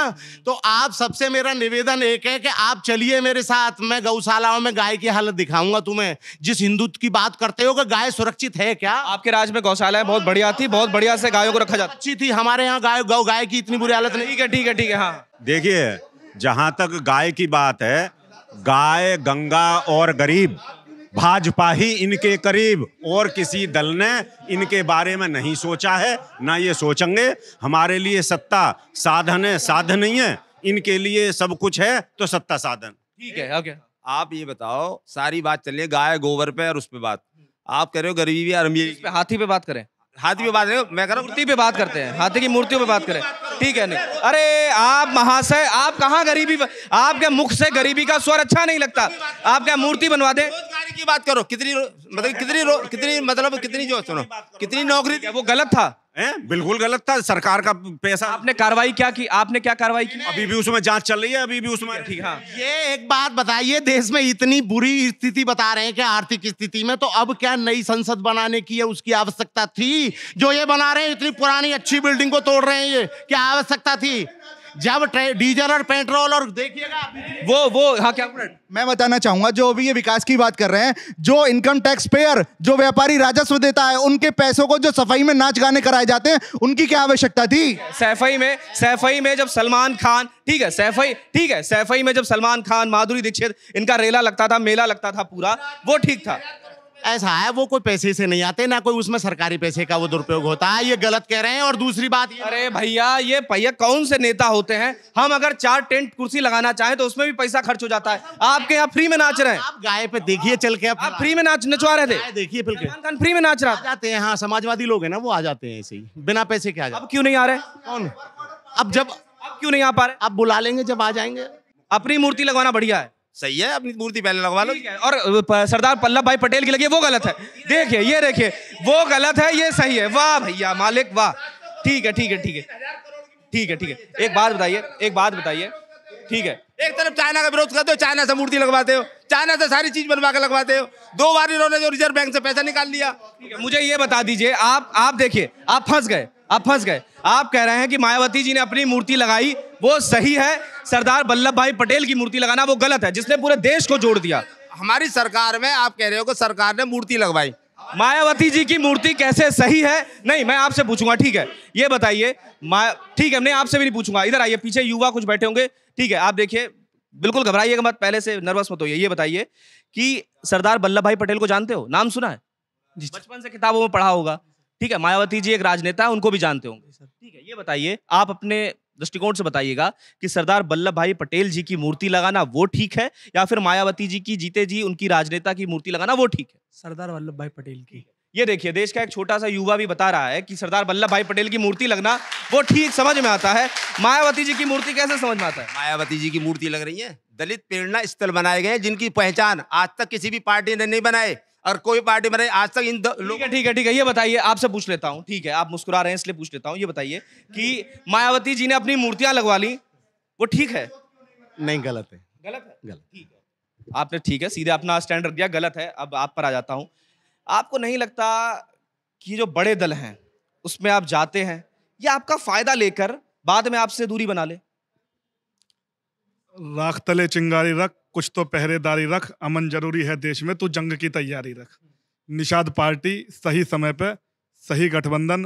तो आप सबसे मेरा निवेदन एक है कि आप चलिए मेरे साथ मैं गौशालाओं में गाय की हालत दिखाऊंगा तुम्हें जिस हिंदुत्व की बात करते हो कि गाय सुरक्षित है क्या आपके राज में गौशालाएं बहुत बढ़िया थी बहुत बढ़िया से गायों को रखा जाता अच्छी थी हमारे यहाँ गाय गौ गाय की इतनी बुरी हालत नहीं ठीक है ठीक है ठीक है हाँ देखिए जहाँ तक गाय की बात है गाय गंगा और गरीब भाजपा ही इनके करीब और किसी दल ने इनके बारे में नहीं सोचा है ना ये सोचेंगे हमारे लिए सत्ता साधन है साधन नहीं है इनके लिए सब कुछ है तो सत्ता साधन ठीक है ओके आप ये बताओ सारी बात चलिए गाय गोबर पे और उस पर बात आप कह रहे हो गरीबी पे हाथी पे बात करें हाथी पे बात नहीं मैं कह रहा हूँ मूर्ति पे बात करते हैं हाथी की मूर्तियों पे बात करें ठीक है नहीं अरे आप महाशय आप कहाँ गरीबी आप क्या मुख से गरीबी का स्वर अच्छा नहीं लगता आप क्या मूर्ति बनवा दें की बात करो कितनी मतलब कितनी कितनी मतलब कितनी जो सुनो कितनी नौकरी वो गलत था हैं बिल्कुल गलत था सरकार का पैसा आपने कार्रवाई क्या की आपने क्या कार्रवाई की अभी भी उसमें जांच चल रही है अभी भी उसमें ठीक है हाँ। ये एक बात बताइए देश में इतनी बुरी स्थिति बता रहे हैं कि आर्थिक स्थिति में तो अब क्या नई संसद बनाने की है उसकी आवश्यकता थी जो ये बना रहे हैं इतनी पुरानी अच्छी बिल्डिंग को तोड़ रहे हैं ये क्या आवश्यकता थी जब डीजल और पेट्रोल और देखिएगा वो वो हाँ क्या मैं बताना चाहूंगा जो अभी ये विकास की बात कर रहे हैं जो इनकम टैक्स पेयर जो व्यापारी राजस्व देता है उनके पैसों को जो सफाई में नाच गाने कराए जाते हैं उनकी क्या आवश्यकता थी सैफई में सैफई में जब सलमान खान ठीक है सैफई ठीक है सैफई में जब सलमान खान माधुरी दीक्षित इनका रेला लगता था मेला लगता था पूरा वो ठीक था ऐसा है वो कोई पैसे से नहीं आते ना कोई उसमें सरकारी पैसे का वो दुरुपयोग होता है ये गलत कह रहे हैं और दूसरी बात ये अरे भैया ये भैया कौन से नेता होते हैं हम अगर चार टेंट कुर्सी लगाना चाहें तो उसमें भी पैसा खर्च हो जाता है आपके यहाँ फ्री में नाच रहे हैं आप गाय पे देखिए चल के आप फ्री में नाच नचवा रहे थे देखिए फिर फ्री में नाच रहा जाते हैं हाँ समाजवादी लोग है ना वो आ जाते हैं ऐसे ही बिना पैसे के आ जाते क्यों नहीं आ रहे कौन अब जब क्यों नहीं आ पा रहे आप बुला लेंगे जब आ जाएंगे अपनी मूर्ति लगवाना बढ़िया है सही है अपनी मूर्ति पहले लगवा लो और सरदार पल्लभ भाई पटेल की लगी वो गलत है देखिए ये देखिए वो गलत है ये सही है वाह भैया मालिक वाह ठीक है ठीक है ठीक है ठीक है ठीक है एक बात बताइए एक बात बताइए ठीक है एक तरफ चाइना का विरोध करते हो चाइना से मूर्ति लगवाते हो चाइना से सारी चीज बनवा के लगवाते हो दो बार इन्होंने जो रिजर्व बैंक से पैसा निकाल लिया मुझे ये बता दीजिए आप आप देखिए आप फंस गए आप फंस गए आप कह रहे हैं कि मायावती जी ने अपनी मूर्ति लगाई वो सही है सरदार वल्लभ भाई पटेल की मूर्ति लगाना वो गलत है जिसने पूरे देश को जोड़ दिया हमारी सरकार में आप कह रहे हो कि सरकार ने मूर्ति लगवाई मायावती जी की मूर्ति कैसे सही है नहीं मैं आपसे पूछूंगा ठीक है ये बताइए ठीक है मैं आपसे भी नहीं पूछूंगा इधर आइए पीछे युवा कुछ बैठे होंगे ठीक है आप देखिए बिल्कुल घबराइएगा मत पहले से नर्वस मत होइए ये बताइए कि सरदार वल्लभ भाई पटेल को जानते हो नाम सुना है बचपन से किताबों में पढ़ा होगा ठीक है मायावती जी एक राजनेता है उनको भी जानते होंगे ठीक है ये बताइए आप अपने दृष्टिकोण से बताइएगा कि सरदार वल्लभ भाई पटेल जी की मूर्ति लगाना वो ठीक है या फिर मायावती जी की जीते जी उनकी राजनेता की मूर्ति लगाना वो ठीक है सरदार वल्लभ भाई पटेल की ये देखिए देश का एक छोटा सा युवा भी बता रहा है कि सरदार वल्लभ भाई पटेल की मूर्ति लगना वो ठीक समझ में आता है मायावती जी की मूर्ति कैसे समझ में आता है मायावती जी की मूर्ति लग रही है दलित प्रेरणा स्थल बनाए गए जिनकी पहचान आज तक किसी भी पार्टी ने नहीं बनाए और कोई पार्टी मेरे आज तक इन लोग ठीक है ठीक है ये बताइए आपसे पूछ लेता हूँ ठीक है आप मुस्कुरा रहे हैं इसलिए पूछ लेता हूँ ये बताइए कि मायावती जी ने अपनी मूर्तियां लगवा ली वो ठीक है नहीं गलत है गलत है गलत ठीक है आपने ठीक है सीधे अपना स्टैंड रख दिया गलत है अब आप पर आ जाता हूँ आपको नहीं लगता कि जो बड़े दल हैं उसमें आप जाते हैं या आपका फायदा लेकर बाद में आपसे दूरी बना ले राख तले चिंगारी रख कुछ तो पहरेदारी रख अमन जरूरी है देश में तू जंग की तैयारी रख निषाद पार्टी सही समय पे सही गठबंधन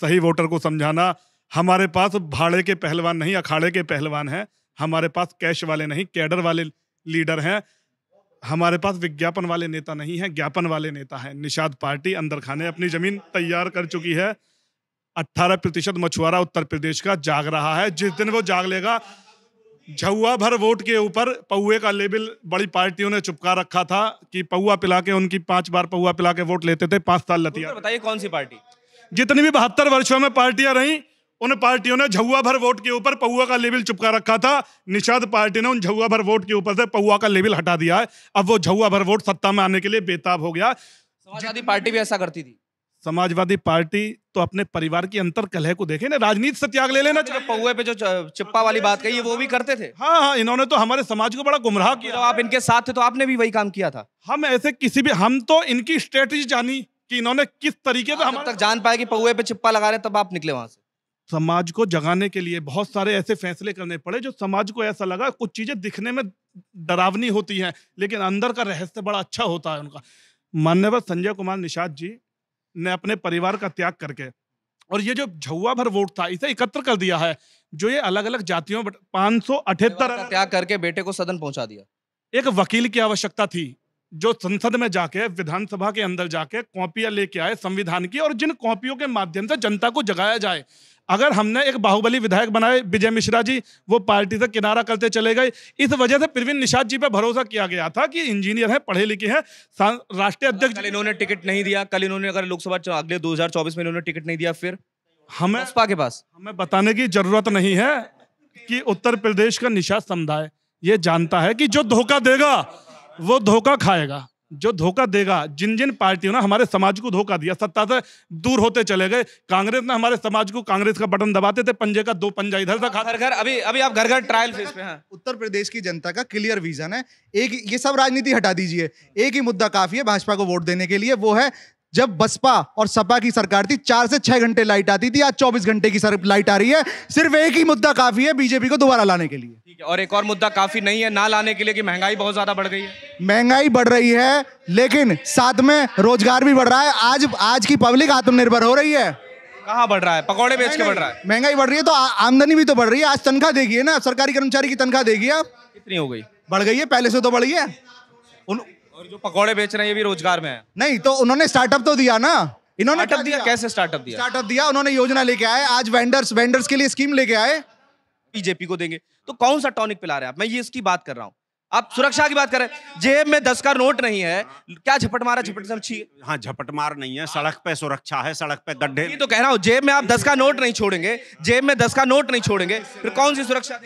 सही वोटर को समझाना हमारे पास भाड़े के पहलवान नहीं अखाड़े के पहलवान हैं हमारे पास कैश वाले नहीं कैडर वाले लीडर हैं हमारे पास विज्ञापन वाले नेता नहीं है ज्ञापन वाले नेता है निषाद पार्टी अंदर खाने अपनी जमीन तैयार कर चुकी है 18 प्रतिशत मछुआरा उत्तर प्रदेश का जाग रहा है जिस दिन वो जाग लेगा झुआ भर वोट के ऊपर पौए का लेबल बड़ी पार्टियों ने चुपका रखा था कि पौआ पिला के उनकी पांच बार पौआ पिला के वोट लेते थे पांच साल लतिया बताइए कौन सी पार्टी जितनी भी बहत्तर वर्षों में पार्टियां रही उन पार्टियों ने झुआ भर वोट के ऊपर पौआ का लेबल चुपका रखा था निषाद पार्टी ने उन झुआ भर वोट के ऊपर से पौआ का लेबल हटा दिया है अब वो झुआ भर वोट सत्ता में आने के लिए बेताब हो गया समाजवादी पार्टी भी ऐसा करती थी समाजवादी पार्टी तो अपने परिवार की अंतर कलह को देखे ना राजनीति से त्याग ले लेना चाहिए पे जो चिप्पा वाली बात कही वो भी करते थे हाँ हाँ इन्होंने तो हमारे समाज को बड़ा गुमराह किया तो आप इनके साथ थे तो आपने भी वही काम किया था हम ऐसे किसी भी हम तो इनकी स्ट्रेटेजी जानी कि इन्होंने किस तरीके से हम तक जान पाए कि पौए पे चिप्पा लगा रहे तब आप निकले वहां से समाज को जगाने के लिए बहुत सारे ऐसे फैसले करने पड़े जो समाज को ऐसा लगा कुछ चीजें दिखने में डरावनी होती हैं लेकिन अंदर का रहस्य बड़ा अच्छा होता है उनका मान्यवर संजय कुमार निषाद जी ने अपने परिवार का त्याग करके और ये जो झुआ भर वोट था इसे एकत्र कर दिया है जो ये अलग अलग जातियों पांच सौ अठहत्तर त्याग करके बेटे को सदन पहुंचा दिया एक वकील की आवश्यकता थी जो संसद में जाके विधानसभा के अंदर जाके कॉपियां लेके आए संविधान की और जिन कॉपियों के माध्यम से जनता को जगाया जाए अगर हमने एक बाहुबली विधायक बनाए विजय मिश्रा जी वो पार्टी से किनारा करते चले गए इस वजह से प्रवीण निषाद जी पर भरोसा किया गया था कि इंजीनियर हैं पढ़े लिखे हैं राष्ट्रीय अध्यक्ष कल इन्होंने टिकट नहीं दिया कल इन्होंने अगर लोकसभा अगले 2024 में इन्होंने टिकट नहीं दिया फिर हमें बसपा के पास हमें बताने की जरूरत नहीं है कि उत्तर प्रदेश का निषाद समुदाय ये जानता है कि जो धोखा देगा वो धोखा खाएगा जो धोखा देगा जिन जिन पार्टियों ने हमारे समाज को धोखा दिया सत्ता से दूर होते चले गए कांग्रेस ने हमारे समाज को कांग्रेस का बटन दबाते थे पंजे का दो पंजा इधर से हाँ, घर घर अभी अभी आप घर घर ट्रायल फेस पे हैं उत्तर प्रदेश की जनता का क्लियर विजन है एक ये सब राजनीति हटा दीजिए एक ही मुद्दा काफी है भाजपा को वोट देने के लिए वो है जब बसपा और सपा की सरकार थी चार से छह घंटे लाइट आती थी आज चौबीस घंटे की लाइट आ रही है सिर्फ एक ही मुद्दा काफी है बीजेपी को दोबारा लाने के लिए ठीक है और एक और मुद्दा काफी नहीं है ना लाने के लिए कि महंगाई बहुत ज्यादा बढ़ गई है महंगाई बढ़ रही है लेकिन साथ में रोजगार भी बढ़ रहा है आज आज की पब्लिक आत्मनिर्भर हो रही है कहाँ बढ़ रहा है पकौड़े बेच के बढ़ रहा है महंगाई बढ़ रही है तो आमदनी भी तो बढ़ रही है आज तनख्वाह देगी ना सरकारी कर्मचारी की तनख्वाह देगी आप कितनी हो गई बढ़ गई है पहले से तो बढ़ी है और जो पकौड़े बेच रहे हैं ये भी रोजगार में है नहीं तो उन्होंने स्टार्टअप तो दिया ना इन्होंने स्टार्टअप दिया कैसे स्टार्टअप दिया स्टार्टअप दिया उन्होंने योजना लेके आए आज वेंडर्स वेंडर्स के लिए स्कीम लेके आए बीजेपी को देंगे तो कौन सा टॉनिक पिला रहे हैं आप मैं ये इसकी बात कर रहा हूँ आप सुरक्षा की बात कर रहे हैं जेब में दस का नोट नहीं है क्या झपट मारा झपट सब छी हाँ झपट मार नहीं है सड़क पे सुरक्षा है सड़क पे गड्ढे तो कह रहा हूँ जेब में आप दस का नोट नहीं छोड़ेंगे जेब में दस का नोट नहीं छोड़ेंगे फिर कौन सी सुरक्षा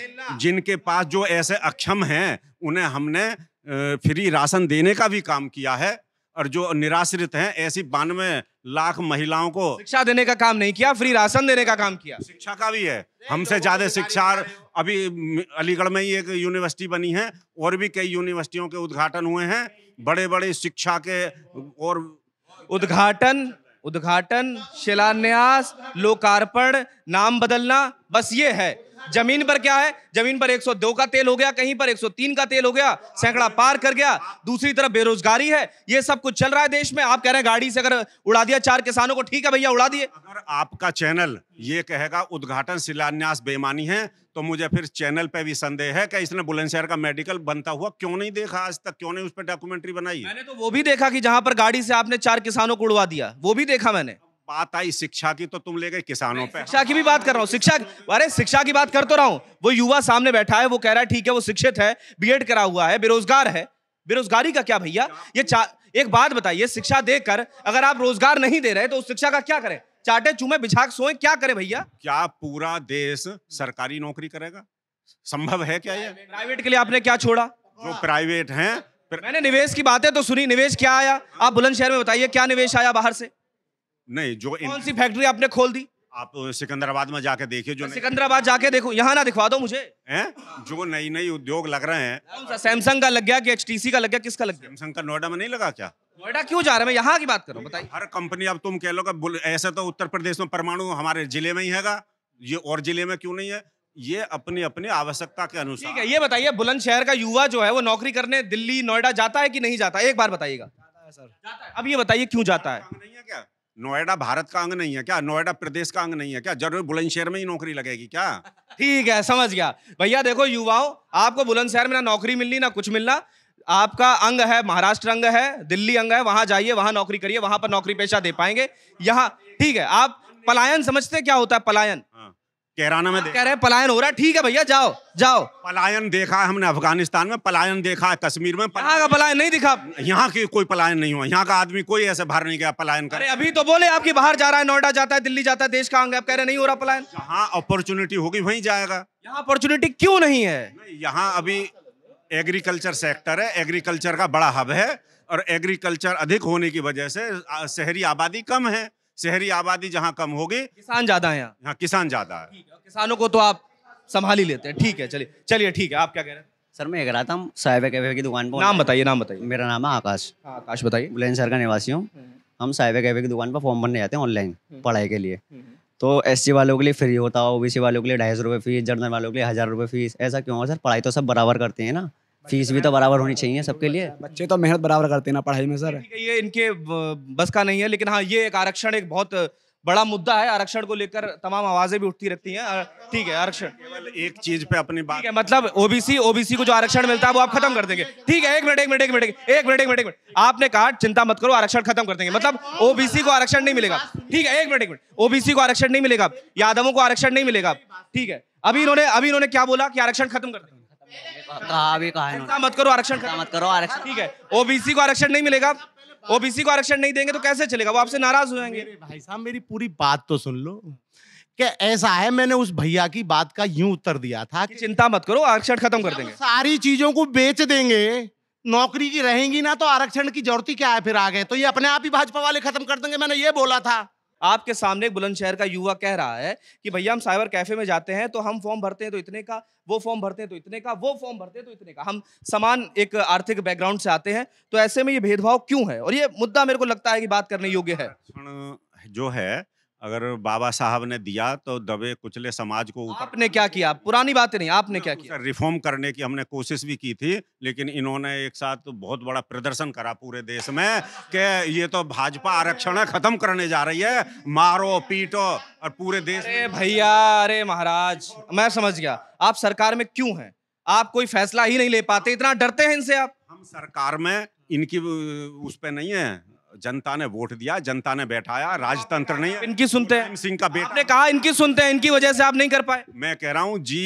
जिनके पास जो ऐसे अक्षम हैं उन्हें हमने फ्री राशन देने का भी काम किया है और जो निराश्रित हैं ऐसी बानवे लाख महिलाओं को शिक्षा देने का काम नहीं किया फ्री राशन देने का काम किया शिक्षा का भी है हमसे तो ज्यादा शिक्षा अभी अलीगढ़ में ही एक यूनिवर्सिटी बनी है और भी कई यूनिवर्सिटियों के उद्घाटन हुए हैं बड़े बड़े शिक्षा के और उद्घाटन उद्घाटन शिलान्यास लोकार्पण नाम बदलना बस ये है जमीन पर क्या है जमीन पर 102 का तेल हो गया कहीं पर 103 का तेल हो गया सैकड़ा पार कर गया दूसरी तरफ बेरोजगारी है ये सब कुछ चल रहा है देश में आप कह रहे हैं गाड़ी से अगर उड़ा दिया चार किसानों को ठीक है भैया उड़ा दिए अगर आपका चैनल ये कहेगा उद्घाटन शिलान्यास बेमानी है तो मुझे फिर चैनल पे भी संदेह है कि इसने बुलंदशहर का मेडिकल बनता हुआ क्यों नहीं देखा आज तक क्यों नहीं उस पर डॉक्यूमेंट्री बनाई मैंने तो वो भी देखा कि जहां पर गाड़ी से आपने चार किसानों को उड़वा दिया वो भी देखा मैंने बात आई शिक्षा की तो तुम ले गए किसानों पे शिक्षा की भी बात कर रहा हूँ शिक्षा अरे शिक्षा की बात कर तो रहा हूँ वो युवा सामने बैठा है वो कह रहा है ठीक है वो शिक्षित है बीएड करा हुआ है बेरोजगार है बेरोजगारी का क्या भैया ये एक बात बताइए शिक्षा देकर अगर आप रोजगार नहीं दे रहे तो उस शिक्षा का क्या करें चाटे चूमे बिछा सोए क्या करे भैया क्या पूरा देश सरकारी नौकरी करेगा संभव है क्या ये प्राइवेट के लिए आपने क्या छोड़ा जो प्राइवेट हैं मैंने निवेश की बातें तो सुनी निवेश क्या आया आप बुलंदशहर में बताइए क्या निवेश आया बाहर से नहीं जो कौन सी फैक्ट्री आपने खोल दी आप सिकंदराबाद में जाके देखिए जो सिकंदराबाद जाके देखो यहाँ ना दिखवा दो मुझे हैं जो नई नई उद्योग लग रहे हैं सैमसंग का लग गया कि एचटीसी का लग गया किसका लग गया सैमसंग का नोएडा में नहीं लगा क्या नोएडा क्यों जा रहा है मैं यहाँ की बात करूँ बताइए हर कंपनी अब तुम कह लो ऐसा तो उत्तर प्रदेश में परमाणु हमारे जिले में ही है ये और जिले में क्यों नहीं है ये अपनी अपनी आवश्यकता के अनुसार ये बताइए बुलंदशहर का युवा जो है वो नौकरी करने दिल्ली नोएडा जाता है कि नहीं जाता एक बार बताइएगा सर अब ये बताइए क्यों जाता है नोएडा भारत का अंग नहीं है क्या नोएडा प्रदेश का अंग नहीं है क्या जरूर बुलंदशहर में ही नौकरी लगेगी क्या (laughs) ठीक है समझ गया भैया देखो युवाओं आपको बुलंदशहर में ना नौकरी मिलनी ना कुछ मिलना आपका अंग है महाराष्ट्र अंग है दिल्ली अंग है वहां जाइए वहां नौकरी करिए वहां पर नौकरी पेशा दे पाएंगे यहाँ ठीक है आप पलायन समझते क्या होता है पलायन हाँ। केराना में कह रहे हैं पलायन हो रहा है ठीक है भैया जाओ जाओ पलायन देखा है हमने अफगानिस्तान में पलायन देखा है कश्मीर में यहाँ का पलायन नहीं दिखा यहाँ की कोई पलायन नहीं हुआ यहाँ का आदमी कोई ऐसे बाहर नहीं गया पलायन कर अरे अभी तो बोले आपकी बाहर जा रहा है नोएडा जाता है दिल्ली जाता है देश का अंग आप कह रहे नहीं हो रहा पलायन जहाँ अपॉर्चुनिटी होगी वही जाएगा यहाँ अपॉर्चुनिटी क्यों नहीं है यहाँ अभी एग्रीकल्चर सेक्टर है एग्रीकल्चर का बड़ा हब है और एग्रीकल्चर अधिक होने की वजह से शहरी आबादी कम है शहरी आबादी जहाँ कम होगी किसान ज्यादा है यहाँ हाँ, किसान ज्यादा है किसानों को तो आप संभाल ही लेते हैं ठीक है चलिए चलिए ठीक है आप क्या कह रहे हैं सर मैं कह रहा था साहिबा कैफे की दुकान पर नाम बताइए नाम बताइए मेरा नाम है आकाश हाँ, आकाश बताइए बुलैन सर का निवासी हूँ हम्म। हम साहिबा कैफे की दुकान पर फॉर्म भरने जाते हैं ऑनलाइन हम्म। पढ़ाई के लिए हम्म। तो एस वालों के लिए फ्री होता है ओ वालों के लिए ढाई सौ रुपये फीस जनरल वालों के लिए हज़ार रुपये फीस ऐसा क्यों होगा सर पढ़ाई तो सब बराबर करते हैं ना फीस भी तो बराबर होनी चाहिए सबके लिए बच्चे तो मेहनत बराबर करते हैं ना पढ़ाई में सर ये इनके बस का नहीं है लेकिन हाँ ये एक आरक्षण एक बहुत बड़ा मुद्दा है आरक्षण को लेकर तमाम आवाजें भी उठती रहती हैं ठीक है आरक्षण एक चीज पे अपनी बात है मतलब ओबीसी ओबीसी को जो आरक्षण मिलता है वो आप खत्म कर देंगे ठीक है एक मिनट एक मिनट एक मिनट एक मिनट एक मिनट एक मिनट आपने कहा चिंता मत करो आरक्षण खत्म कर देंगे मतलब ओबीसी को आरक्षण नहीं मिलेगा ठीक है एक मिनट एक मिनट ओबीसी को आरक्षण नहीं मिलेगा यादवों को आरक्षण नहीं मिलेगा ठीक है अभी इन्होंने अभी इन्होंने क्या बोला कि आरक्षण खत्म कर देंगे कहा भी कहा है मत करो आरक्षण मत करो आरक्षण ठीक है ओबीसी को आरक्षण नहीं मिलेगा ओबीसी को आरक्षण नहीं देंगे तो कैसे चलेगा वो आपसे नाराज हो जाएंगे भाई साहब मेरी पूरी बात तो सुन लो क्या ऐसा है मैंने उस भैया की बात का यूं उत्तर दिया था कि चिंता मत करो आरक्षण खत्म कर देंगे सारी चीजों को बेच देंगे नौकरी की रहेंगी ना तो आरक्षण की जरूरत ही क्या है फिर आ गए तो ये अपने आप ही भाजपा वाले खत्म कर देंगे मैंने ये बोला था आपके सामने एक बुलंदशहर का युवा कह रहा है कि भैया हम साइबर कैफे में जाते हैं तो हम फॉर्म भरते हैं तो इतने का वो फॉर्म भरते हैं तो इतने का वो फॉर्म भरते हैं तो इतने का हम समान एक आर्थिक बैकग्राउंड से आते हैं तो ऐसे में ये भेदभाव क्यों है और ये मुद्दा मेरे को लगता है कि बात करने योग्य है हाँ, जो है अगर बाबा साहब ने दिया तो दबे कुचले समाज को उतर... आपने क्या किया पुरानी बात नहीं आपने क्या किया रिफॉर्म करने की हमने कोशिश भी की थी लेकिन इन्होंने एक साथ तो बहुत बड़ा प्रदर्शन करा पूरे देश में कि ये तो भाजपा आरक्षण है खत्म करने जा रही है मारो पीटो और पूरे देश अरे भैया अरे महाराज मैं समझ गया आप सरकार में क्यों है आप कोई फैसला ही नहीं ले पाते इतना डरते हैं इनसे आप हम सरकार में इनकी उस पर नहीं है जनता ने वोट दिया जनता ने बैठाया राजतंत्र नहीं इनकी सुनते हैं सिंह का बेटा आपने कहा इनकी सुनते हैं इनकी वजह से आप नहीं कर पाए मैं कह रहा हूँ जी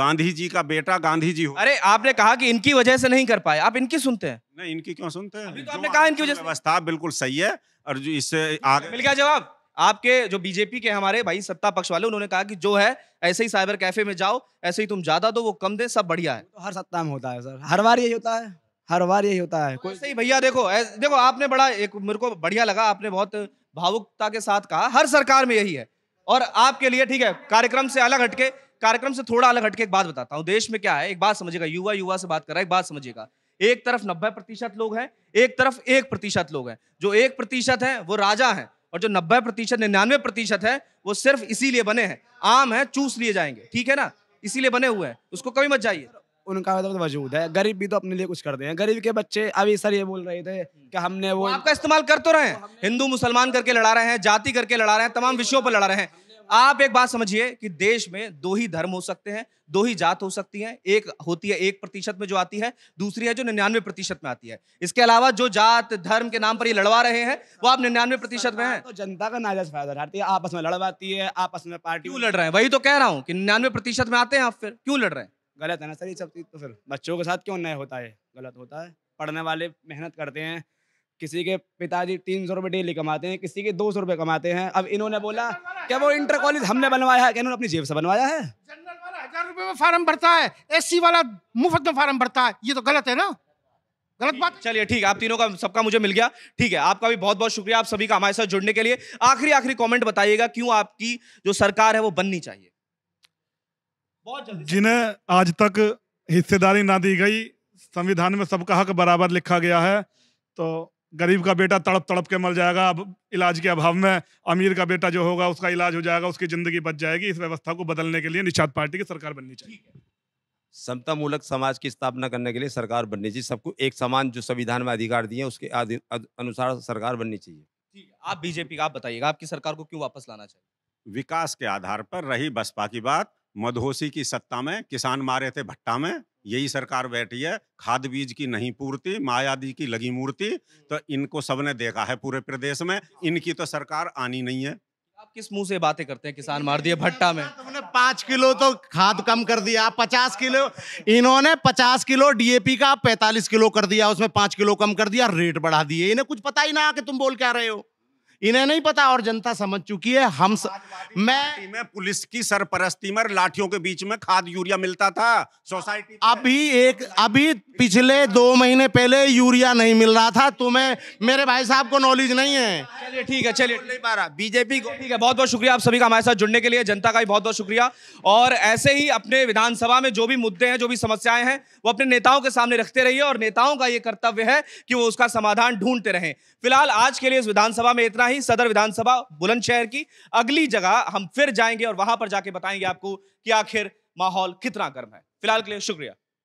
गांधी जी का बेटा गांधी जी हो अरे आपने कहा कि इनकी वजह से नहीं कर पाए आप इनकी सुनते हैं नहीं इनकी क्यों सुनते हैं तो आपने कहा इनकी वजह से व्यवस्था बिल्कुल सही है और जो इससे आगे मिल गया जवाब आपके जो बीजेपी के हमारे भाई सत्ता पक्ष वाले उन्होंने कहा कि जो है ऐसे ही साइबर कैफे में जाओ ऐसे ही तुम ज्यादा दो वो कम दे सब बढ़िया है तो हर सत्ता में होता है सर हर बार यही होता है हर बार यही होता है हाँ, कोई सही भैया देखो देखो आपने बड़ा एक मेरे को बढ़िया लगा आपने बहुत भावुकता के साथ कहा हर सरकार में यही है और आपके लिए ठीक है कार्यक्रम से अलग हटके कार्यक्रम से थोड़ा अलग हटके एक बात बताता हूँ देश में क्या है एक बात समझिएगा युवा युवा से बात कर रहा है एक बात समझिएगा एक तरफ नब्बे प्रतिशत लोग हैं एक तरफ एक प्रतिशत लोग हैं जो एक प्रतिशत है वो राजा है और जो नब्बे प्रतिशत निन्यानवे प्रतिशत है वो सिर्फ इसीलिए बने हैं आम है चूस लिए जाएंगे ठीक है ना इसीलिए बने हुए हैं उसको कभी मत जाइए उनका मतलब तो वजूद है गरीब भी तो अपने लिए कुछ करते हैं गरीब के बच्चे अभी सर ये बोल रहे थे कि हमने वो आपका इस्तेमाल कर तो रहे हैं तो हिंदू मुसलमान करके लड़ा रहे हैं जाति करके लड़ा रहे हैं तमाम विषयों पर लड़ा रहे हैं आप एक बात समझिए कि देश में दो ही धर्म हो सकते हैं दो ही जात हो सकती हैं एक होती है एक प्रतिशत में जो आती है दूसरी है जो निन्यानवे प्रतिशत में आती है इसके अलावा जो जात धर्म के नाम पर ये लड़वा रहे हैं वो आप निन्यानवे प्रतिशत में हैं तो जनता का नाजायज फायदा उठाती है आपस में लड़वाती है आपस में पार्टी क्यों लड़ रहे हैं वही तो कह रहा हूँ कि निन्यानवे प्रतिशत में आते हैं आप फिर क्यों लड़ रहे हैं गलत है ना सर ये सब चीज़ तो सर बच्चों के साथ क्यों अन्याय होता है गलत होता है पढ़ने वाले मेहनत करते हैं किसी के पिताजी तीन सौ रुपये डेली कमाते हैं किसी के दो सौ रुपये कमाते हैं अब इन्होंने बोला क्या वो इंटर कॉलेज हमने बनवाया है क्या इन्होंने अपनी जेब से बनवाया है वाला हजार रुपये में फार्म भरता है एससी वाला मुफ्त में फार्म भरता है ये तो गलत है ना गलत बात चलिए ठीक है आप तीनों का सबका मुझे मिल गया ठीक है आपका भी बहुत बहुत शुक्रिया आप सभी का हमारे साथ जुड़ने के लिए आखिरी आखिरी कमेंट बताइएगा क्यों आपकी जो सरकार है वो बननी चाहिए जिन्हें आज तक हिस्सेदारी ना दी गई संविधान में सबका हक बराबर लिखा गया है तो गरीब का बेटा तड़प तड़प के मर जाएगा अब इलाज के अभाव में अमीर का बेटा जो होगा उसका इलाज हो जाएगा उसकी जिंदगी बच जाएगी इस व्यवस्था को बदलने के लिए निषाद पार्टी की सरकार बननी चाहिए समता मूलक समाज की स्थापना करने के लिए सरकार बननी चाहिए सबको एक समान जो संविधान में अधिकार दिए उसके अनुसार सरकार बननी चाहिए आप बीजेपी का आप बताइएगा आपकी सरकार को क्यों वापस लाना चाहिए विकास के आधार पर रही बसपा की बात मधोसी की सत्ता में किसान मारे थे भट्टा में यही सरकार बैठी है खाद बीज की नहीं पूर्ति मायादी की लगी मूर्ति तो इनको सबने देखा है पूरे प्रदेश में इनकी तो सरकार आनी नहीं है आप किस मुंह से बातें करते हैं किसान मार दिए भट्टा में तुमने तो पांच किलो तो खाद कम कर दिया पचास किलो इन्होंने पचास किलो डीएपी का पैतालीस किलो कर दिया उसमें पांच किलो कम कर दिया रेट बढ़ा दिए इन्हें कुछ पता ही ना कि तुम बोल क्या रहे हो इन्हें नहीं पता और जनता समझ चुकी है हम स... मैं में पुलिस की सरपरस्ती में लाठियों के बीच में खाद यूरिया मिलता था सोसाइटी अभी एक अभी पिछले दो महीने पहले यूरिया नहीं मिल रहा था तुम्हें तो मेरे भाई साहब को नॉलेज नहीं है चलिए ठीक है चलिए नहीं पा रहा बीजेपी को ठीक है बहुत बहुत शुक्रिया आप सभी का हमारे साथ जुड़ने के लिए जनता का भी बहुत बहुत शुक्रिया और ऐसे ही अपने विधानसभा में जो भी मुद्दे हैं जो भी समस्याएं हैं वो अपने नेताओं के सामने रखते रहिए और नेताओं का ये कर्तव्य है कि वो उसका समाधान ढूंढते रहे फिलहाल आज के लिए इस विधानसभा में इतना ही सदर विधानसभा बुलंदशहर की अगली जगह हम फिर जाएंगे और वहां पर जाके बताएंगे आपको कि आखिर माहौल कितना गर्म है फिलहाल के लिए शुक्रिया